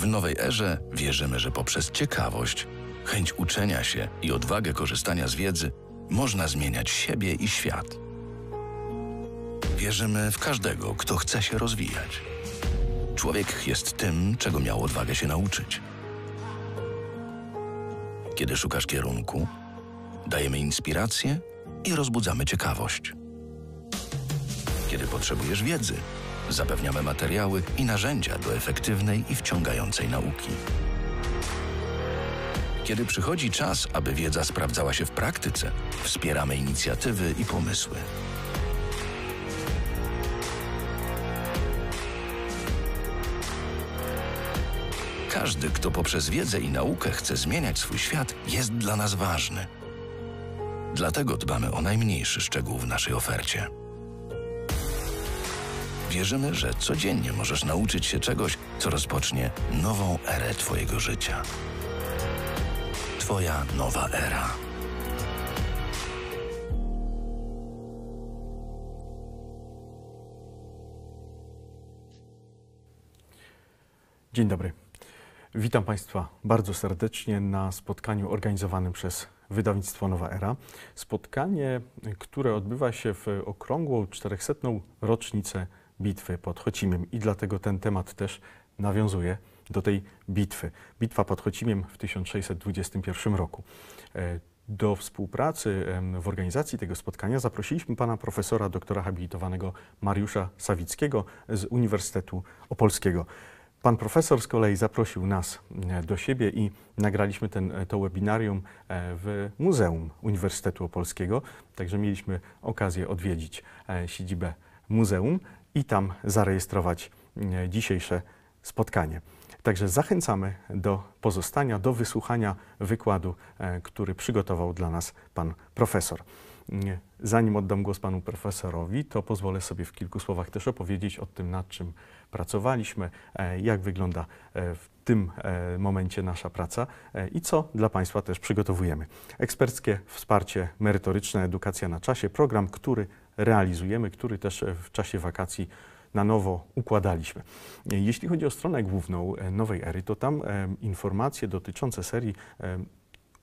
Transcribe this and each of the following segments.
W nowej erze wierzymy, że poprzez ciekawość, chęć uczenia się i odwagę korzystania z wiedzy można zmieniać siebie i świat. Wierzymy w każdego, kto chce się rozwijać. Człowiek jest tym, czego miał odwagę się nauczyć. Kiedy szukasz kierunku, dajemy inspirację i rozbudzamy ciekawość. Kiedy potrzebujesz wiedzy, Zapewniamy materiały i narzędzia do efektywnej i wciągającej nauki. Kiedy przychodzi czas, aby wiedza sprawdzała się w praktyce, wspieramy inicjatywy i pomysły. Każdy, kto poprzez wiedzę i naukę chce zmieniać swój świat, jest dla nas ważny. Dlatego dbamy o najmniejszy szczegół w naszej ofercie. Wierzymy, że codziennie możesz nauczyć się czegoś, co rozpocznie nową erę Twojego życia. Twoja nowa era. Dzień dobry. Witam Państwa bardzo serdecznie na spotkaniu organizowanym przez wydawnictwo Nowa Era. Spotkanie, które odbywa się w okrągłą 400. rocznicę bitwy pod Chocimiem i dlatego ten temat też nawiązuje do tej bitwy. Bitwa pod Chocimiem w 1621 roku. E, do współpracy w organizacji tego spotkania zaprosiliśmy pana profesora doktora habilitowanego Mariusza Sawickiego z Uniwersytetu Opolskiego. Pan profesor z kolei zaprosił nas e, do siebie i nagraliśmy ten, e, to webinarium w Muzeum Uniwersytetu Opolskiego, także mieliśmy okazję odwiedzić siedzibę muzeum i tam zarejestrować e, dzisiejsze spotkanie. Także zachęcamy do pozostania, do wysłuchania wykładu, e, który przygotował dla nas pan profesor. E, zanim oddam głos panu profesorowi, to pozwolę sobie w kilku słowach też opowiedzieć o tym, nad czym pracowaliśmy, jak wygląda w tym momencie nasza praca i co dla państwa też przygotowujemy. Eksperckie wsparcie merytoryczne, edukacja na czasie, program, który realizujemy, który też e, w czasie wakacji na nowo układaliśmy. Jeśli chodzi o stronę główną e, Nowej Ery, to tam e, informacje dotyczące serii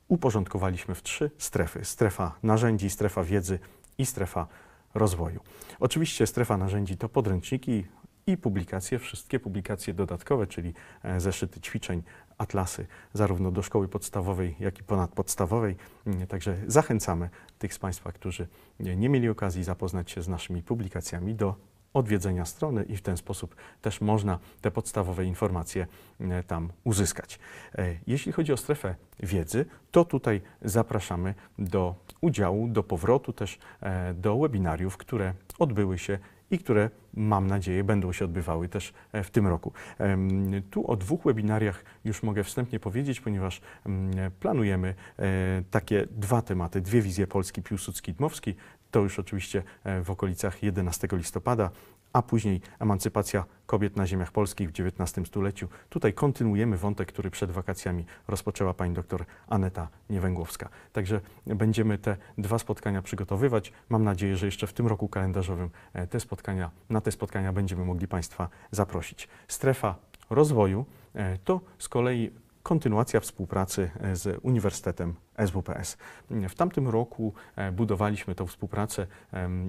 uporządkowaliśmy w trzy strefy. Strefa narzędzi, strefa wiedzy i strefa rozwoju. Oczywiście strefa narzędzi to podręczniki i publikacje, wszystkie publikacje dodatkowe, czyli zeszyty ćwiczeń atlasy zarówno do szkoły podstawowej, jak i ponadpodstawowej. Mm, także zachęcamy tych z Państwa, którzy nie mieli okazji zapoznać się z naszymi publikacjami do odwiedzenia strony i w ten sposób też można te podstawowe informacje mm, tam uzyskać. E, jeśli chodzi o strefę wiedzy, to tutaj zapraszamy do udziału, do powrotu też e, do webinariów, które odbyły się i które, mam nadzieję, będą się odbywały też e, w tym roku. Tu o dwóch webinariach już mogę wstępnie powiedzieć, ponieważ mm, planujemy e, takie dwa tematy, dwie wizje Polski Piłsudski-Dmowski. To już oczywiście e, w okolicach 11 listopada a później emancypacja kobiet na ziemiach polskich w XIX stuleciu. Tutaj kontynuujemy wątek, który przed wakacjami rozpoczęła pani doktor Aneta Niewęgłowska. Także będziemy te dwa spotkania przygotowywać. Mam nadzieję, że jeszcze w tym roku kalendarzowym e, te spotkania, na te spotkania będziemy mogli Państwa zaprosić. Strefa rozwoju e, to z kolei kontynuacja współpracy e, z Uniwersytetem SWPS. W tamtym roku e, budowaliśmy tę współpracę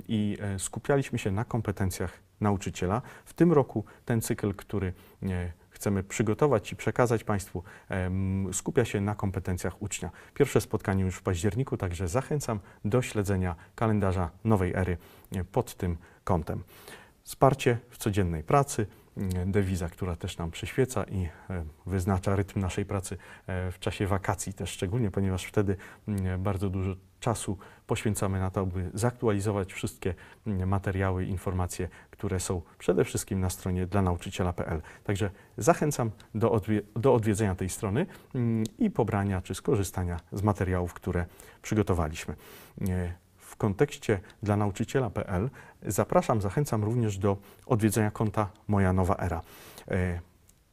i e, skupialiśmy się na kompetencjach nauczyciela. W tym roku ten cykl, który chcemy przygotować i przekazać Państwu, skupia się na kompetencjach ucznia. Pierwsze spotkanie już w październiku, także zachęcam do śledzenia kalendarza nowej ery pod tym kątem. Wsparcie w codziennej pracy, dewiza, która też nam przyświeca i e, wyznacza rytm naszej pracy e, w czasie wakacji też szczególnie, ponieważ wtedy bardzo dużo czasu poświęcamy na to, by zaktualizować wszystkie materiały, informacje, które są przede wszystkim na stronie dla nauczyciela.pl. Także zachęcam do, odwie do odwiedzenia tej strony i pobrania czy skorzystania z materiałów, które przygotowaliśmy. E, kontekście dla nauczyciela.pl zapraszam, zachęcam również do odwiedzenia konta Moja Nowa Era. E,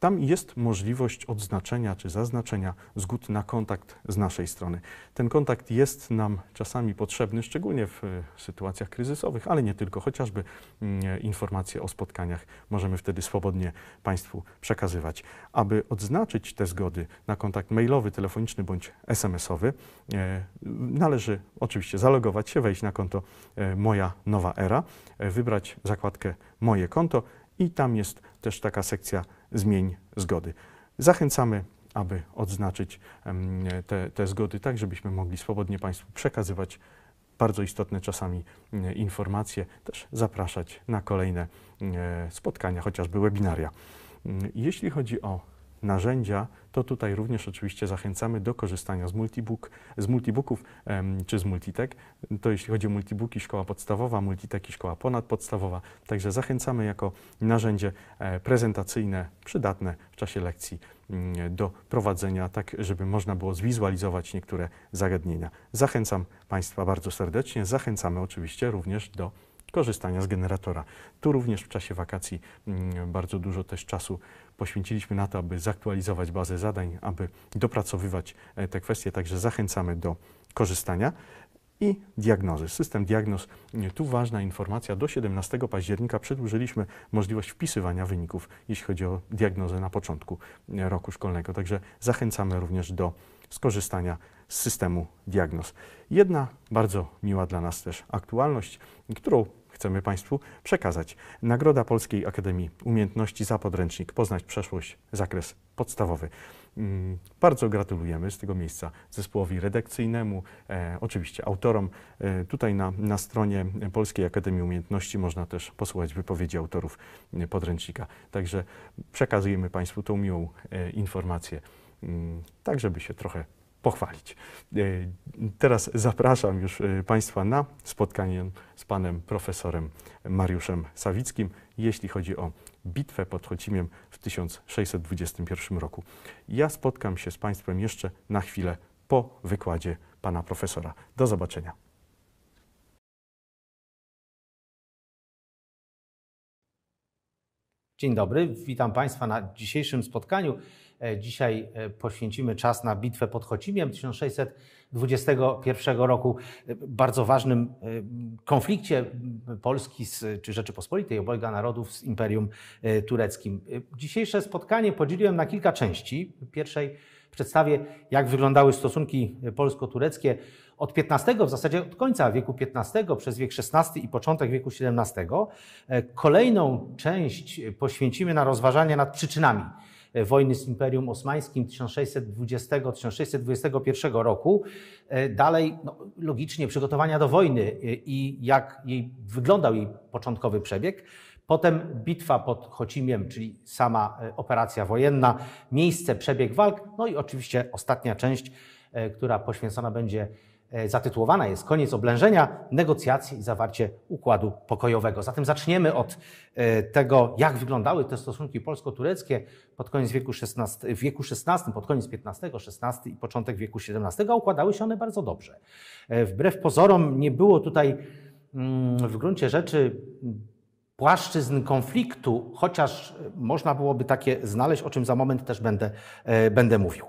tam jest możliwość odznaczenia czy zaznaczenia zgód na kontakt z naszej strony. Ten kontakt jest nam czasami potrzebny, szczególnie w e, sytuacjach kryzysowych, ale nie tylko, chociażby mm, e, informacje o spotkaniach możemy wtedy swobodnie Państwu przekazywać. Aby odznaczyć te zgody na kontakt mailowy, telefoniczny bądź SMS-owy, e, należy oczywiście zalogować się, wejść na konto Moja Nowa Era, wybrać zakładkę Moje Konto i tam jest też taka sekcja zmień zgody. Zachęcamy, aby odznaczyć te, te zgody, tak żebyśmy mogli swobodnie Państwu przekazywać bardzo istotne czasami informacje, też zapraszać na kolejne spotkania, chociażby webinaria. Jeśli chodzi o narzędzia, to tutaj również oczywiście zachęcamy do korzystania z, multibook, z multibooków czy z multitek. To jeśli chodzi o multibooki, szkoła podstawowa, multiteki, szkoła ponadpodstawowa. Także zachęcamy jako narzędzie e, prezentacyjne, przydatne w czasie lekcji mm, do prowadzenia, tak żeby można było zwizualizować niektóre zagadnienia. Zachęcam Państwa bardzo serdecznie. Zachęcamy oczywiście również do korzystania z generatora. Tu również w czasie wakacji mm, bardzo dużo też czasu poświęciliśmy na to, aby zaktualizować bazę zadań, aby dopracowywać e, te kwestie, także zachęcamy do korzystania. I diagnozy. System diagnoz. Tu ważna informacja. Do 17 października przedłużyliśmy możliwość wpisywania wyników, jeśli chodzi o diagnozę na początku e, roku szkolnego. Także zachęcamy również do skorzystania z systemu diagnoz. Jedna bardzo miła dla nas też aktualność, którą chcemy Państwu przekazać. Nagroda Polskiej Akademii Umiejętności za podręcznik Poznać przeszłość, zakres podstawowy. Mm, bardzo gratulujemy z tego miejsca zespołowi redakcyjnemu, e, oczywiście autorom. E, tutaj na, na stronie Polskiej Akademii Umiejętności można też posłuchać wypowiedzi autorów e, podręcznika. Także przekazujemy Państwu tą miłą e, informację, mm, tak żeby się trochę pochwalić. E, teraz zapraszam już e, Państwa na spotkanie z panem profesorem Mariuszem Sawickim, jeśli chodzi o bitwę pod Chocimiem w 1621 roku. Ja spotkam się z Państwem jeszcze na chwilę po wykładzie pana profesora. Do zobaczenia. Dzień dobry, witam Państwa na dzisiejszym spotkaniu. E, dzisiaj e, poświęcimy czas na bitwę pod Chocimiem 1621 roku, e, bardzo ważnym konflikcie Polski z, czy Rzeczypospolitej, obojga narodów z Imperium Tureckim. Dzisiejsze spotkanie podzieliłem na kilka części. pierwszej przedstawię, jak wyglądały stosunki polsko-tureckie od XV, w zasadzie od końca wieku XV przez wiek XVI i początek wieku XVII. Kolejną część poświęcimy na rozważanie nad przyczynami wojny z Imperium Osmańskim 1620-1621 roku. E, dalej, no, logicznie, przygotowania do wojny e, i jak jej, wyglądał jej początkowy przebieg. Potem bitwa pod Chocimiem, czyli sama e, operacja wojenna, miejsce, przebieg walk, no i oczywiście ostatnia część, która poświęcona będzie E, zatytułowana jest Koniec oblężenia, negocjacji i zawarcie układu pokojowego. Zatem zaczniemy od e, tego, jak wyglądały te stosunki polsko-tureckie pod koniec wieku XVI, wieku XVI pod koniec XV, XVI i początek wieku XVII, a układały się one bardzo dobrze. E, wbrew pozorom nie było tutaj mm, w gruncie rzeczy płaszczyzn konfliktu, chociaż można byłoby takie znaleźć, o czym za moment też będę, będę mówił.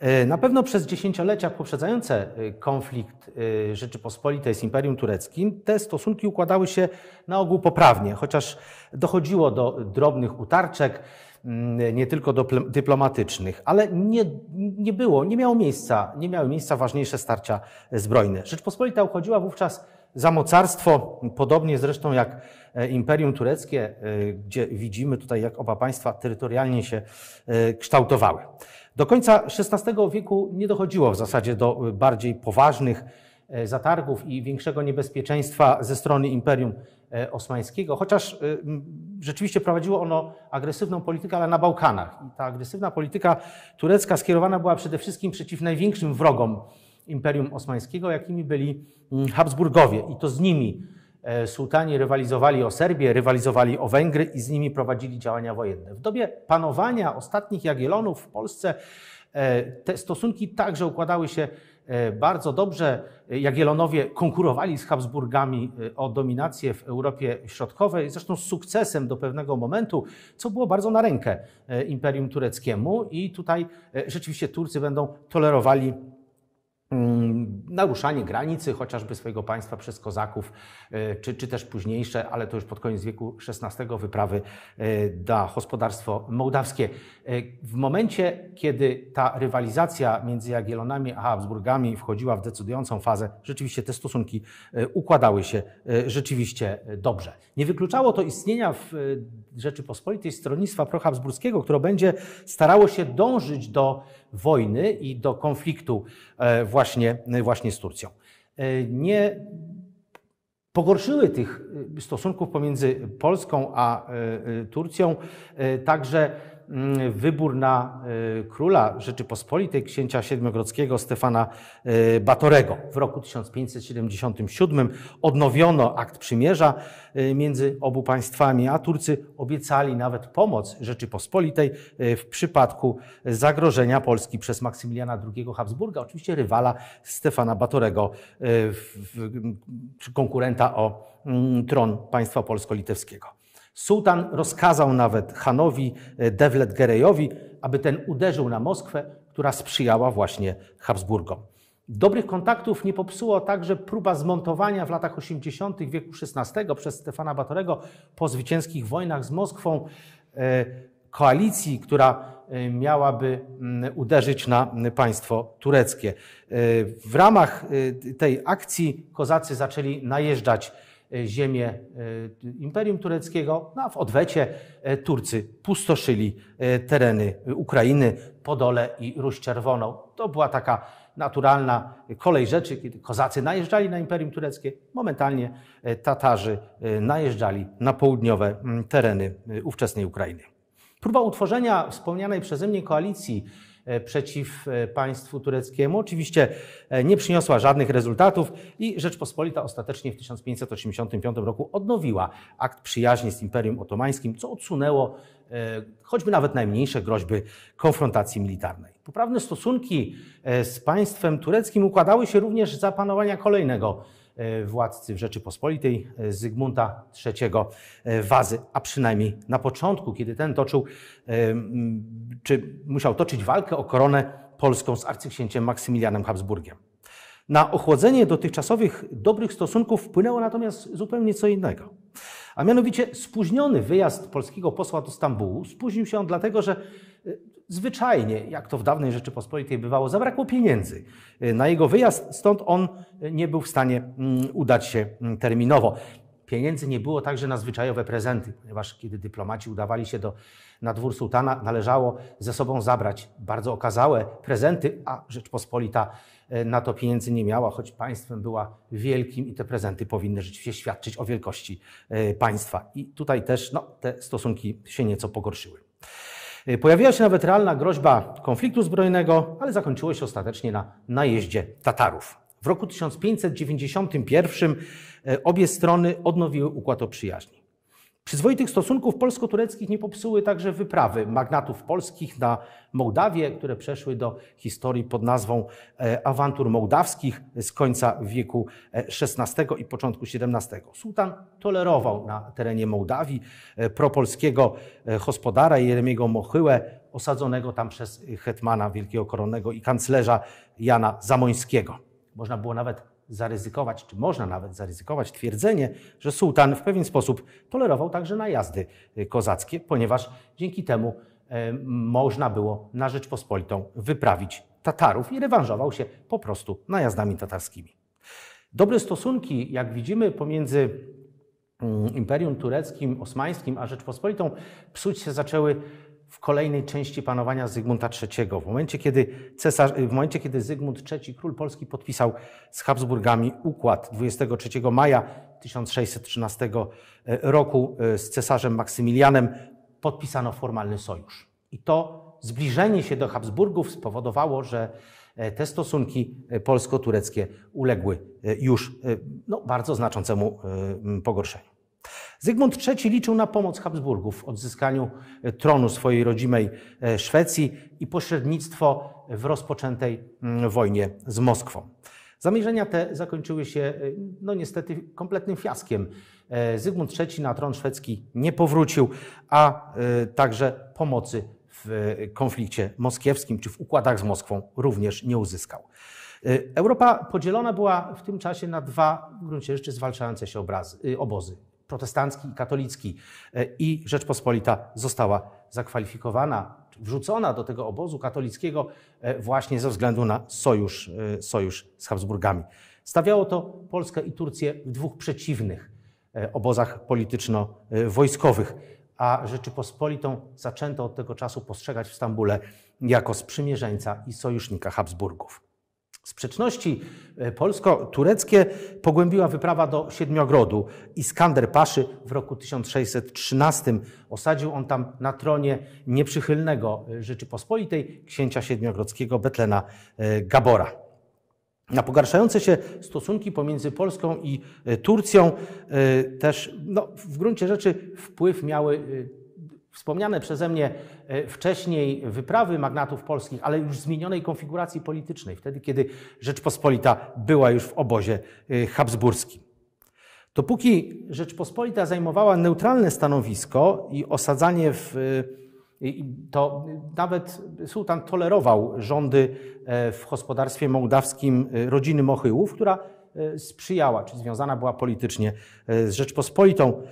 E, na pewno przez dziesięciolecia poprzedzające e, konflikt e, Rzeczypospolitej z Imperium Tureckim te stosunki układały się na ogół poprawnie, chociaż dochodziło do drobnych utarczek, mm, nie tylko do dyplomatycznych, ale nie, nie było, nie miało miejsca, nie miały miejsca ważniejsze starcia zbrojne. Rzeczpospolita uchodziła wówczas za mocarstwo, podobnie zresztą jak Imperium Tureckie, gdzie widzimy tutaj, jak oba państwa terytorialnie się kształtowały. Do końca XVI wieku nie dochodziło w zasadzie do y, bardziej poważnych e, zatargów i większego niebezpieczeństwa ze strony Imperium e, Osmańskiego, chociaż y, rzeczywiście prowadziło ono agresywną politykę, ale na Bałkanach. I ta agresywna polityka turecka skierowana była przede wszystkim przeciw największym wrogom Imperium Osmańskiego, jakimi byli mm, Habsburgowie, i to z nimi E, sułtani rywalizowali o Serbię, rywalizowali o Węgry i z nimi prowadzili działania wojenne. W dobie panowania ostatnich Jagielonów w Polsce e, te stosunki także układały się e, bardzo dobrze. Jagielonowie konkurowali z Habsburgami o dominację w Europie Środkowej, zresztą z sukcesem do pewnego momentu, co było bardzo na rękę Imperium Tureckiemu i tutaj rzeczywiście Turcy będą tolerowali Mm, naruszanie granicy chociażby swojego państwa przez kozaków, e, czy, czy też późniejsze, ale to już pod koniec wieku XVI, wyprawy na e, gospodarstwo mołdawskie. E, w momencie, kiedy ta rywalizacja między Jagielonami a Habsburgami wchodziła w decydującą fazę, rzeczywiście te stosunki układały się rzeczywiście dobrze. Nie wykluczało to istnienia w Rzeczypospolitej stronnictwa prohabsburskiego, które będzie starało się dążyć do wojny i do konfliktu e, właśnie, e, właśnie z Turcją. E, nie pogorszyły tych stosunków pomiędzy Polską a Turcją także Mm, wybór na y, króla Rzeczypospolitej księcia siedmiogrodzkiego Stefana y, Batorego. W roku 1577 odnowiono akt przymierza y, między obu państwami, a Turcy obiecali nawet pomoc Rzeczypospolitej w przypadku zagrożenia Polski przez Maksymiliana II Habsburga, oczywiście rywala Stefana Batorego, konkurenta o mm, tron państwa polsko-litewskiego. Sułtan rozkazał nawet Hanowi e, Devlet-Gerejowi, aby ten uderzył na Moskwę, która sprzyjała właśnie Habsburgom. Dobrych kontaktów nie popsuła także próba zmontowania w latach 80. wieku XVI przez Stefana Batorego po zwycięskich wojnach z Moskwą e, koalicji, która e, miałaby mm, uderzyć na państwo tureckie. W ramach tej akcji kozacy zaczęli najeżdżać E, ziemię e, Imperium Tureckiego, no a w odwecie e, Turcy pustoszyli tereny Ukrainy, Podole i Ruś Czerwoną. To była taka naturalna kolej rzeczy, kiedy kozacy najeżdżali na Imperium Tureckie, momentalnie Tatarzy najeżdżali na południowe tereny ówczesnej Ukrainy. Próba utworzenia wspomnianej przeze mnie koalicji E, przeciw e, państwu tureckiemu. Oczywiście e, nie przyniosła żadnych rezultatów i Rzeczpospolita ostatecznie w 1585 roku odnowiła akt przyjaźni z Imperium Otomańskim, co odsunęło choćby nawet najmniejsze groźby konfrontacji militarnej. Poprawne stosunki z państwem tureckim układały się również za panowania kolejnego E, władcy w Rzeczypospolitej, e, Zygmunta III e, Wazy, a przynajmniej na początku, kiedy ten toczył, czy musiał toczyć walkę o koronę polską z arcyksięciem Maksymilianem Habsburgiem. Na ochłodzenie dotychczasowych dobrych stosunków wpłynęło natomiast zupełnie co innego. A mianowicie spóźniony wyjazd polskiego posła do Stambułu. Spóźnił się on dlatego, że zwyczajnie, jak to w dawnej Rzeczypospolitej bywało, zabrakło pieniędzy y, na jego wyjazd, stąd on nie był w stanie mm, udać się mm, terminowo. Pieniędzy nie było także na zwyczajowe prezenty, ponieważ kiedy dyplomaci udawali się do, na dwór sułtana, należało ze sobą zabrać bardzo okazałe prezenty, a Rzeczpospolita y, na to pieniędzy nie miała, choć państwem była wielkim i te prezenty powinny rzeczywiście świadczyć o wielkości y, państwa. I tutaj też no, te stosunki się nieco pogorszyły. E, pojawiła się nawet realna groźba konfliktu zbrojnego, ale zakończyło się ostatecznie na najeździe Tatarów. W roku 1591 e, obie strony odnowiły układ o przyjaźni. Przyzwoitych stosunków polsko-tureckich nie popsuły także wyprawy magnatów polskich na Mołdawię, które przeszły do historii pod nazwą e, awantur mołdawskich z końca wieku XVI e, i początku XVII. Sułtan tolerował na terenie Mołdawii e, propolskiego hospodara Jeremiego Mochyłę, osadzonego tam przez hetmana wielkiego koronnego i kanclerza Jana Zamońskiego. Można było nawet zaryzykować, czy można nawet zaryzykować twierdzenie, że sułtan w pewien sposób tolerował także najazdy y, kozackie, ponieważ dzięki temu można było na Rzeczpospolitą wyprawić Tatarów i rewanżował się po prostu najazdami tatarskimi. Dobre stosunki, jak widzimy, pomiędzy mm, Imperium Tureckim, Osmańskim a Rzeczpospolitą psuć się zaczęły w kolejnej części panowania Zygmunta III. W momencie, kiedy, cesarz, w momencie, kiedy Zygmunt III, król Polski, podpisał z Habsburgami układ 23 maja 1613 e, roku e, z cesarzem Maksymilianem, podpisano formalny sojusz. I to zbliżenie się do Habsburgów spowodowało, że e, te stosunki polsko-tureckie uległy już no, bardzo znaczącemu pogorszeniu. Zygmunt III liczył na pomoc Habsburgów w odzyskaniu e, tronu swojej rodzimej e, Szwecji i pośrednictwo w rozpoczętej mm, wojnie z Moskwą. Zamierzenia te zakończyły się, e, no niestety, kompletnym fiaskiem. Zygmunt III na tron szwedzki nie powrócił, a także pomocy w konflikcie moskiewskim czy w układach z Moskwą również nie uzyskał. Europa podzielona była w tym czasie na dwa w gruncie rzeczy zwalczające się obrazy, obozy protestancki i katolicki. E, I Rzeczpospolita została zakwalifikowana, wrzucona do tego obozu katolickiego e, właśnie ze względu na sojusz, e, sojusz z Habsburgami. Stawiało to Polskę i Turcję w dwóch przeciwnych obozach polityczno-wojskowych, a Rzeczypospolitą zaczęto od tego czasu postrzegać w Stambule jako sprzymierzeńca i sojusznika Habsburgów. Sprzeczności e, polsko-tureckie pogłębiła wyprawa do Siedmiogrodu. Iskander Paszy w roku 1613 osadził on tam na tronie nieprzychylnego e, Rzeczypospolitej księcia siedmiogrodzkiego Betlena e, Gabora. Na pogarszające się stosunki pomiędzy Polską i Turcją też no, w gruncie rzeczy wpływ miały Wspomniane przeze mnie e, wcześniej wyprawy magnatów polskich, ale już zmienionej konfiguracji politycznej, wtedy kiedy Rzeczpospolita była już w obozie e, habsburskim. Dopóki Rzeczpospolita zajmowała neutralne stanowisko i osadzanie w e, to nawet sułtan tolerował rządy w gospodarstwie mołdawskim rodziny Mochyłów, która sprzyjała czy związana była politycznie z Rzeczpospolitą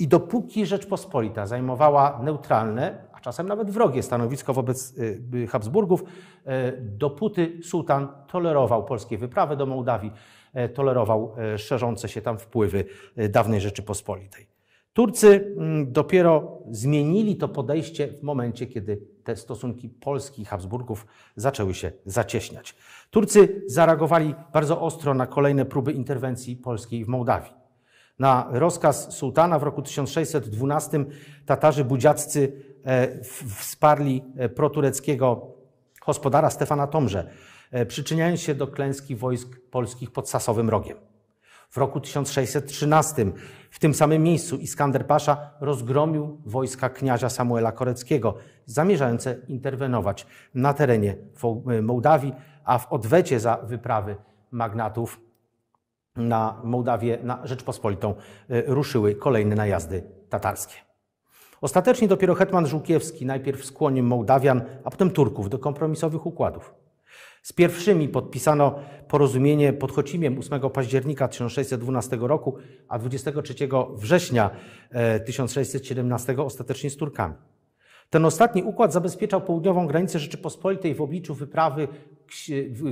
i dopóki Rzeczpospolita zajmowała neutralne, a czasem nawet wrogie stanowisko wobec y, y, Habsburgów, e, dopóty sułtan tolerował polskie wyprawy do Mołdawii, e, tolerował e, szerzące się tam wpływy dawnej Rzeczypospolitej. Turcy mm, dopiero zmienili to podejście w momencie, kiedy te stosunki Polski i Habsburgów zaczęły się zacieśniać. Turcy zareagowali bardzo ostro na kolejne próby interwencji polskiej w Mołdawii. Na rozkaz sułtana w roku 1612 Tatarzy budziaccy e, wsparli e, protureckiego gospodara Stefana Tomrze, e, przyczyniając się do klęski wojsk polskich pod Sasowym Rogiem. W roku 1613 w tym samym miejscu Iskander Pasza rozgromił wojska kniazia Samuela Koreckiego, zamierzające interwenować na terenie Mołdawii, a w odwecie za wyprawy magnatów na Mołdawię, na Rzeczpospolitą e, ruszyły kolejne najazdy tatarskie. Ostatecznie dopiero hetman Żółkiewski najpierw skłonił Mołdawian, a potem Turków do kompromisowych układów. Z pierwszymi podpisano porozumienie pod Chocimiem 8 października 1612 roku, a 23 września 1617 e, ostatecznie z Turkami. Ten ostatni układ zabezpieczał południową granicę Rzeczypospolitej w obliczu wyprawy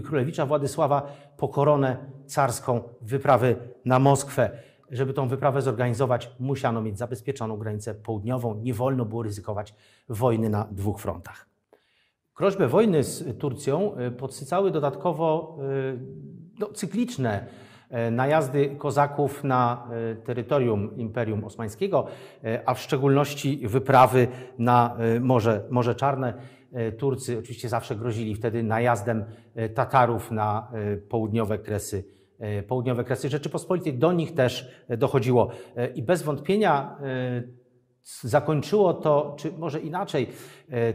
królewicza Władysława po koronę carską, wyprawy na Moskwę. Żeby tą wyprawę zorganizować, musiano mieć zabezpieczoną granicę południową. Nie wolno było ryzykować wojny na dwóch frontach. Groźbę wojny z Turcją y, podsycały dodatkowo y, no, cykliczne E, najazdy kozaków na e, terytorium Imperium Osmańskiego, e, a w szczególności wyprawy na Morze, Morze Czarne. Turcy oczywiście zawsze grozili wtedy najazdem Tatarów na południowe kresy południowe kresy Rzeczypospolitej. Do nich też dochodziło. I bez wątpienia zakończyło to, czy może inaczej,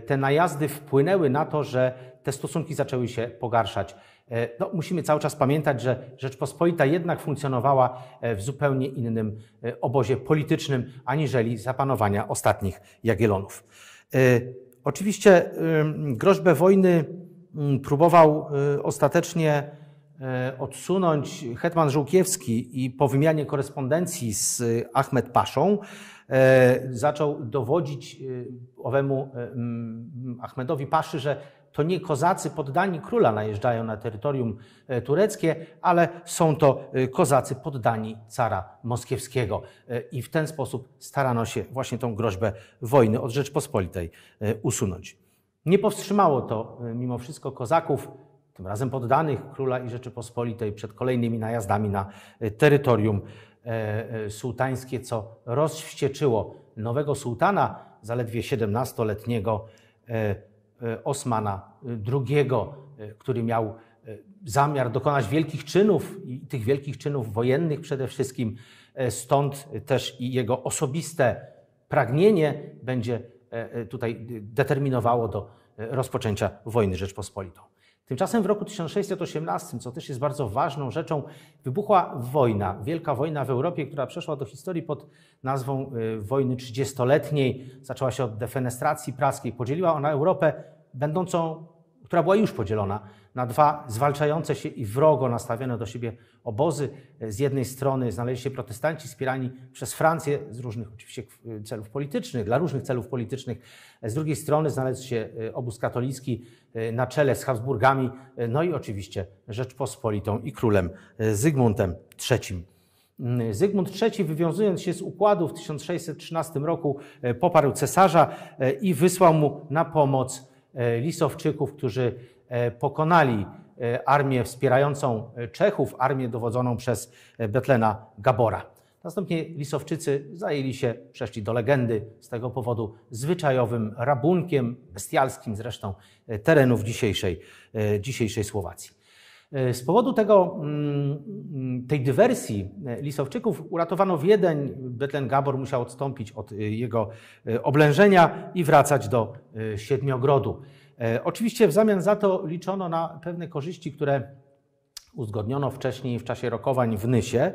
te najazdy wpłynęły na to, że te stosunki zaczęły się pogarszać. E, no, musimy cały czas pamiętać, że Rzeczpospolita jednak funkcjonowała e, w zupełnie innym e, obozie politycznym aniżeli zapanowania ostatnich Jagielonów. Oczywiście groźbę wojny mm, próbował y, ostatecznie odsunąć hetman Żółkiewski i po wymianie korespondencji z y, Ahmed Paszą zaczął dowodzić y, owemu mm, Ahmedowi Paszy, że to nie kozacy poddani króla najeżdżają na terytorium e, tureckie, ale są to e, kozacy poddani cara moskiewskiego. E, I w ten sposób starano się właśnie tą groźbę wojny od Rzeczpospolitej usunąć. Nie powstrzymało to mimo wszystko kozaków, tym razem poddanych króla i Rzeczypospolitej przed kolejnymi najazdami na terytorium sułtańskie, co rozwścieczyło nowego sułtana, zaledwie 17-letniego E, Osmana e, II, e, który miał zamiar dokonać wielkich czynów i tych wielkich czynów wojennych przede wszystkim. Stąd też i jego osobiste pragnienie będzie tutaj determinowało do rozpoczęcia wojny Rzeczpospolitą. Tymczasem w roku 1618, co też jest bardzo ważną rzeczą, wybuchła wojna, wielka wojna w Europie, która przeszła do historii pod nazwą y, wojny 30-letniej. Zaczęła się od defenestracji praskiej. Podzieliła ona Europę, będącą, która była już podzielona na dwa zwalczające się i wrogo nastawione do siebie obozy. Z jednej strony znaleźli się protestanci wspierani przez Francję z różnych oczywiście celów politycznych, dla różnych celów politycznych. Z drugiej strony znalazł się e, obóz katolicki e, na czele z Habsburgami, e, no i oczywiście Rzeczpospolitą i królem Zygmuntem III. Mm, Zygmunt III, wywiązując się z układu w 1613 roku, poparł cesarza i wysłał mu na pomoc lisowczyków, którzy E, pokonali e, armię wspierającą e, Czechów, armię dowodzoną przez Betlena Gabora. Następnie Lisowczycy zajęli się, przeszli do legendy z tego powodu, zwyczajowym rabunkiem, bestialskim zresztą, terenów dzisiejszej, dzisiejszej Słowacji. Z powodu tego, mm, tej dywersji Lisowczyków uratowano Wiedeń. Betlen Gabor musiał odstąpić od jego oblężenia i wracać do Siedmiogrodu. E, oczywiście w zamian za to liczono na pewne korzyści, które uzgodniono wcześniej w czasie rokowań w Nysie.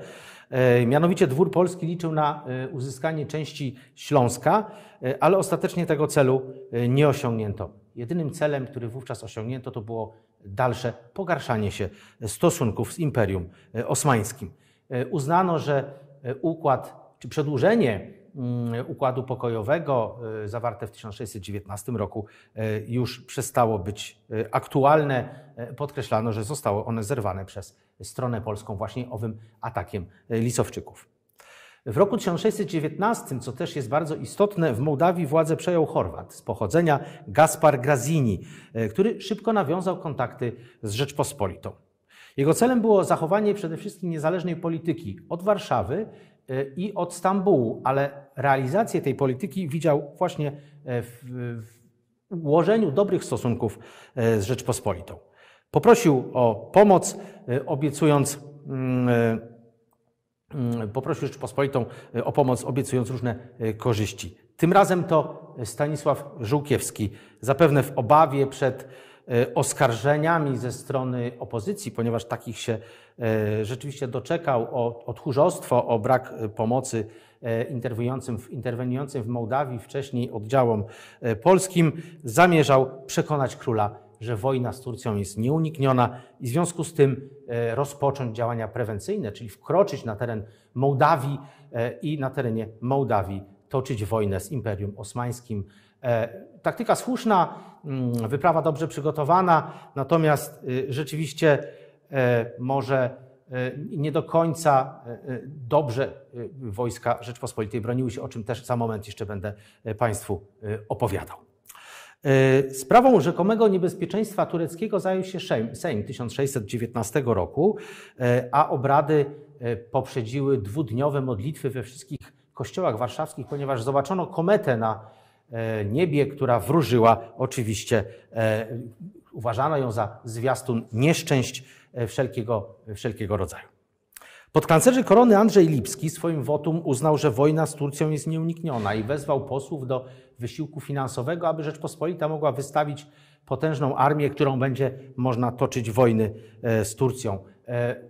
E, mianowicie Dwór Polski liczył na e, uzyskanie części Śląska, ale ostatecznie tego celu nie osiągnięto. Jedynym celem, który wówczas osiągnięto, to było dalsze pogarszanie się stosunków z Imperium Osmańskim. Uznano, że układ czy przedłużenie Mm, układu pokojowego y, zawarte w 1619 roku y, już przestało być y, aktualne. Podkreślano, że zostały one zerwane przez stronę polską właśnie owym atakiem Lisowczyków. W roku 1619, co też jest bardzo istotne, w Mołdawii władzę przejął Chorwat z pochodzenia Gaspar Grazini, który szybko nawiązał kontakty z Rzeczpospolitą. Jego celem było zachowanie przede wszystkim niezależnej polityki od Warszawy i od Stambułu, ale realizację tej polityki widział właśnie e, w, w ułożeniu dobrych stosunków e, z Rzeczpospolitą. Poprosił o pomoc, e, obiecując mm, mm, poprosił Rzeczpospolitą o pomoc, obiecując różne korzyści. Tym razem to Stanisław Żółkiewski, zapewne w obawie przed E, oskarżeniami ze strony opozycji, ponieważ takich się e, rzeczywiście doczekał o, o tchórzostwo, o brak e, pomocy interweniującym w, interweniującym w Mołdawii, wcześniej oddziałom polskim, zamierzał przekonać króla, że wojna z Turcją jest nieunikniona i w związku z tym rozpocząć działania prewencyjne, czyli wkroczyć na teren Mołdawii i na terenie Mołdawii toczyć wojnę z Imperium Osmańskim E, taktyka słuszna, mm, wyprawa dobrze przygotowana, natomiast y, rzeczywiście e, może e, nie do końca dobrze y, wojska Rzeczpospolitej broniły się, o czym też za moment jeszcze będę Państwu opowiadał. Sprawą rzekomego niebezpieczeństwa tureckiego zajął się Sejm, 1619 roku, a obrady poprzedziły dwudniowe modlitwy we wszystkich kościołach warszawskich, ponieważ zobaczono kometę na E, niebie, która wróżyła oczywiście, e, uważano ją za zwiastun nieszczęść e, wszelkiego, wszelkiego rodzaju. Podkanclerzyk korony Andrzej Lipski swoim wotum uznał, że wojna z Turcją jest nieunikniona i wezwał posłów do wysiłku finansowego, aby Rzeczpospolita mogła wystawić potężną armię, którą będzie można toczyć wojny z Turcją.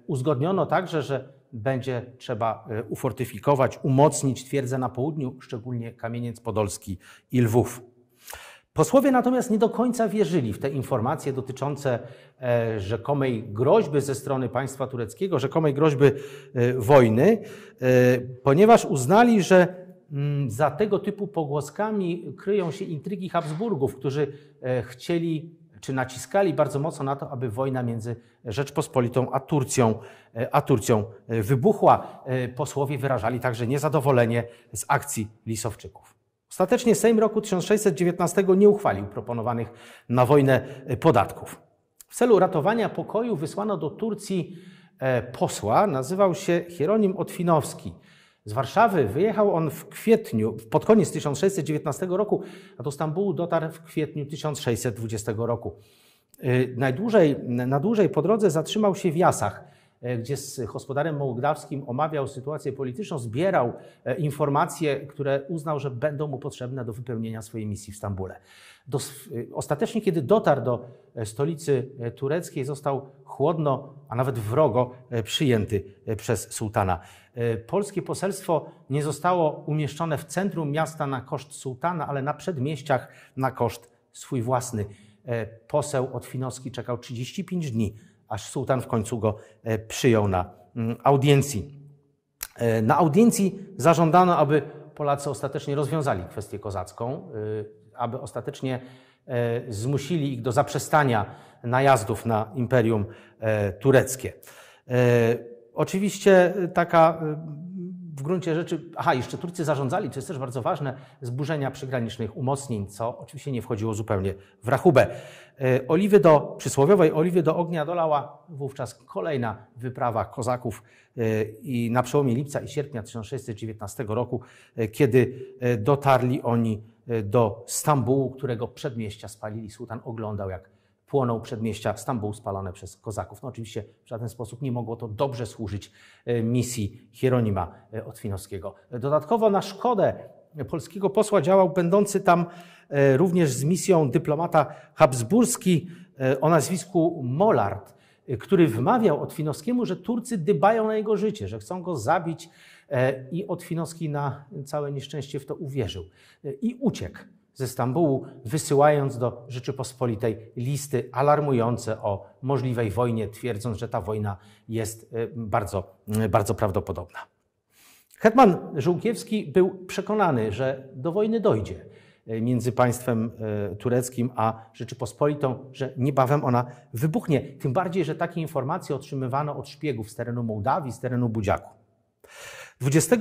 Uzgodniono także, że będzie trzeba y, ufortyfikować, umocnić twierdzę na południu, szczególnie Kamieniec Podolski i Lwów. Posłowie natomiast nie do końca wierzyli w te informacje dotyczące e, rzekomej groźby ze strony państwa tureckiego, rzekomej groźby e, wojny, e, ponieważ uznali, że mm, za tego typu pogłoskami kryją się intrygi Habsburgów, którzy chcieli czy naciskali bardzo mocno na to, aby wojna między Rzeczpospolitą a Turcją, e, a Turcją e, wybuchła. E, posłowie wyrażali także niezadowolenie z akcji Lisowczyków. Ostatecznie Sejm roku 1619 nie uchwalił proponowanych na wojnę podatków. W celu ratowania pokoju wysłano do Turcji posła, nazywał się Hieronim Otwinowski. Z Warszawy wyjechał on w kwietniu, pod koniec 1619 roku, a do Stambułu dotarł w kwietniu 1620 roku. Y, najdłużej, na dłużej po drodze zatrzymał się w Jasach, y, gdzie z gospodarem mołdawskim omawiał sytuację polityczną, zbierał e, informacje, które uznał, że będą mu potrzebne do wypełnienia swojej misji w Stambule. Do, y, ostatecznie, kiedy dotarł do e, stolicy e, tureckiej, został chłodno, a nawet wrogo e, przyjęty przez sułtana. Polskie poselstwo nie zostało umieszczone w centrum miasta na koszt sułtana, ale na przedmieściach na koszt swój własny. Poseł Otwinowski czekał 35 dni, aż sułtan w końcu go przyjął na mm, audiencji. Na audiencji zażądano, aby Polacy ostatecznie rozwiązali kwestię kozacką aby ostatecznie e, zmusili ich do zaprzestania najazdów na Imperium e, Tureckie. E, oczywiście taka w gruncie rzeczy, aha, jeszcze Turcy zarządzali, co jest też bardzo ważne, zburzenia przygranicznych umocnień, co oczywiście nie wchodziło zupełnie w rachubę. Oliwy do przysłowiowej oliwy do ognia dolała wówczas kolejna wyprawa kozaków i na przełomie lipca i sierpnia 1619 roku, kiedy dotarli oni E, do Stambułu, którego przedmieścia spalili. Sułtan oglądał, jak płoną przedmieścia Stambuł spalone przez kozaków. No oczywiście w żaden sposób nie mogło to dobrze służyć e, misji Hieronima e, Otwinowskiego. Dodatkowo na szkodę polskiego posła działał będący tam również z misją dyplomata habsburski o nazwisku Mollard, który wmawiał Otwinowskiemu, że Turcy dybają na jego życie, że chcą go zabić, E, I Otwinowski na całe nieszczęście w to uwierzył e, i uciekł ze Stambułu, wysyłając do Rzeczypospolitej listy alarmujące o możliwej wojnie, twierdząc, że ta wojna jest e, bardzo, bardzo prawdopodobna. Hetman Żółkiewski był przekonany, że do wojny dojdzie między państwem tureckim a Rzeczypospolitą, że niebawem ona wybuchnie. Tym bardziej, że takie informacje otrzymywano od szpiegów z terenu Mołdawii, z terenu Budziaku. 20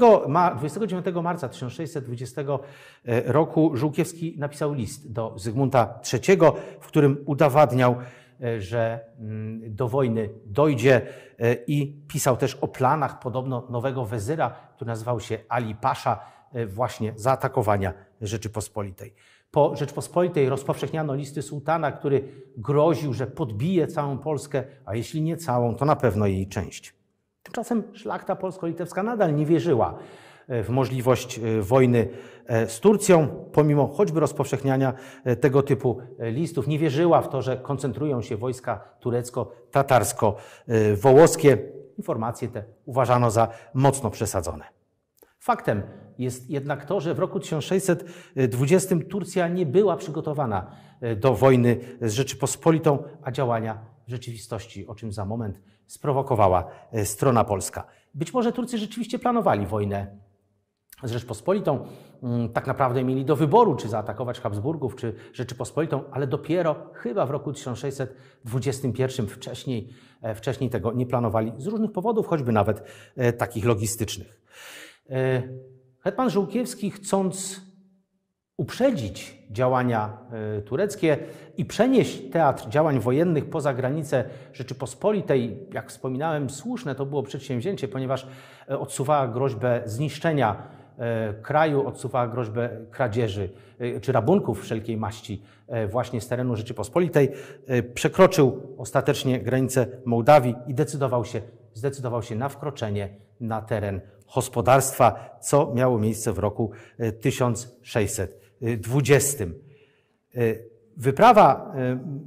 29 marca 1620 e, roku Żółkiewski napisał list do Zygmunta III, w którym udowadniał, e, że mm, do wojny dojdzie e, i pisał też o planach podobno nowego wezyra, który nazywał się Ali Pasza, właśnie zaatakowania Rzeczypospolitej. Po Rzeczpospolitej rozpowszechniano listy sułtana, który groził, że podbije całą Polskę, a jeśli nie całą, to na pewno jej część. Tymczasem szlachta polsko-litewska nadal nie wierzyła e, w możliwość e, wojny e, z Turcją, pomimo choćby rozpowszechniania tego typu listów. Nie wierzyła w to, że koncentrują się wojska turecko-tatarsko-wołoskie. Informacje te uważano za mocno przesadzone. Faktem jest jednak to, że w roku 1620 Turcja nie była przygotowana do wojny z Rzeczypospolitą, a działania w rzeczywistości, o czym za moment sprowokowała e, strona polska. Być może Turcy rzeczywiście planowali wojnę z Rzeczpospolitą. Mm, tak naprawdę mieli do wyboru, czy zaatakować Habsburgów, czy Rzeczypospolitą, ale dopiero chyba w roku 1621, wcześniej, e, wcześniej tego nie planowali, z różnych powodów, choćby nawet e, takich logistycznych. Hetman Żółkiewski, chcąc uprzedzić działania e, tureckie i przenieść teatr działań wojennych poza granice Rzeczypospolitej. Jak wspominałem, słuszne to było przedsięwzięcie, ponieważ e, odsuwała groźbę zniszczenia e, kraju, odsuwała groźbę kradzieży czy rabunków wszelkiej maści właśnie z terenu Rzeczypospolitej. Przekroczył ostatecznie granicę Mołdawii i decydował się, zdecydował się na wkroczenie na teren gospodarstwa, co miało miejsce w roku 1600. 20. Y, y, wyprawa,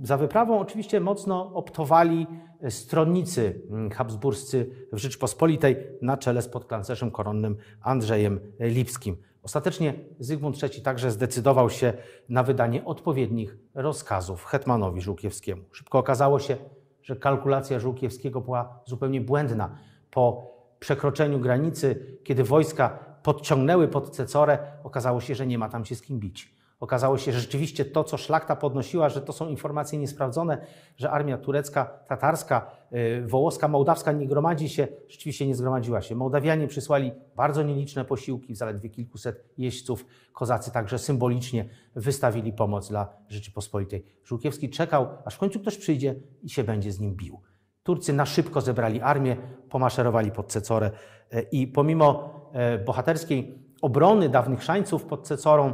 y, za wyprawą oczywiście mocno optowali stronnicy mm, habsburscy w Rzeczpospolitej na czele z podklancerzem koronnym Andrzejem Lipskim. Ostatecznie Zygmunt III także zdecydował się na wydanie odpowiednich rozkazów hetmanowi Żółkiewskiemu. Szybko okazało się, że kalkulacja Żółkiewskiego była zupełnie błędna. Po przekroczeniu granicy, kiedy wojska podciągnęły pod Cecorę, okazało się, że nie ma tam się z kim bić. Okazało się, że rzeczywiście to, co szlachta podnosiła, że to są informacje niesprawdzone, że armia turecka, tatarska, y, wołoska, mołdawska nie gromadzi się, rzeczywiście nie zgromadziła się. Mołdawianie przysłali bardzo nieliczne posiłki, zaledwie kilkuset jeźdźców. Kozacy także symbolicznie wystawili pomoc dla Rzeczypospolitej. Żółkiewski czekał, aż w końcu ktoś przyjdzie i się będzie z nim bił. Turcy na szybko zebrali armię, pomaszerowali pod Cecorę y, i pomimo E, bohaterskiej obrony dawnych szańców pod Cecorą,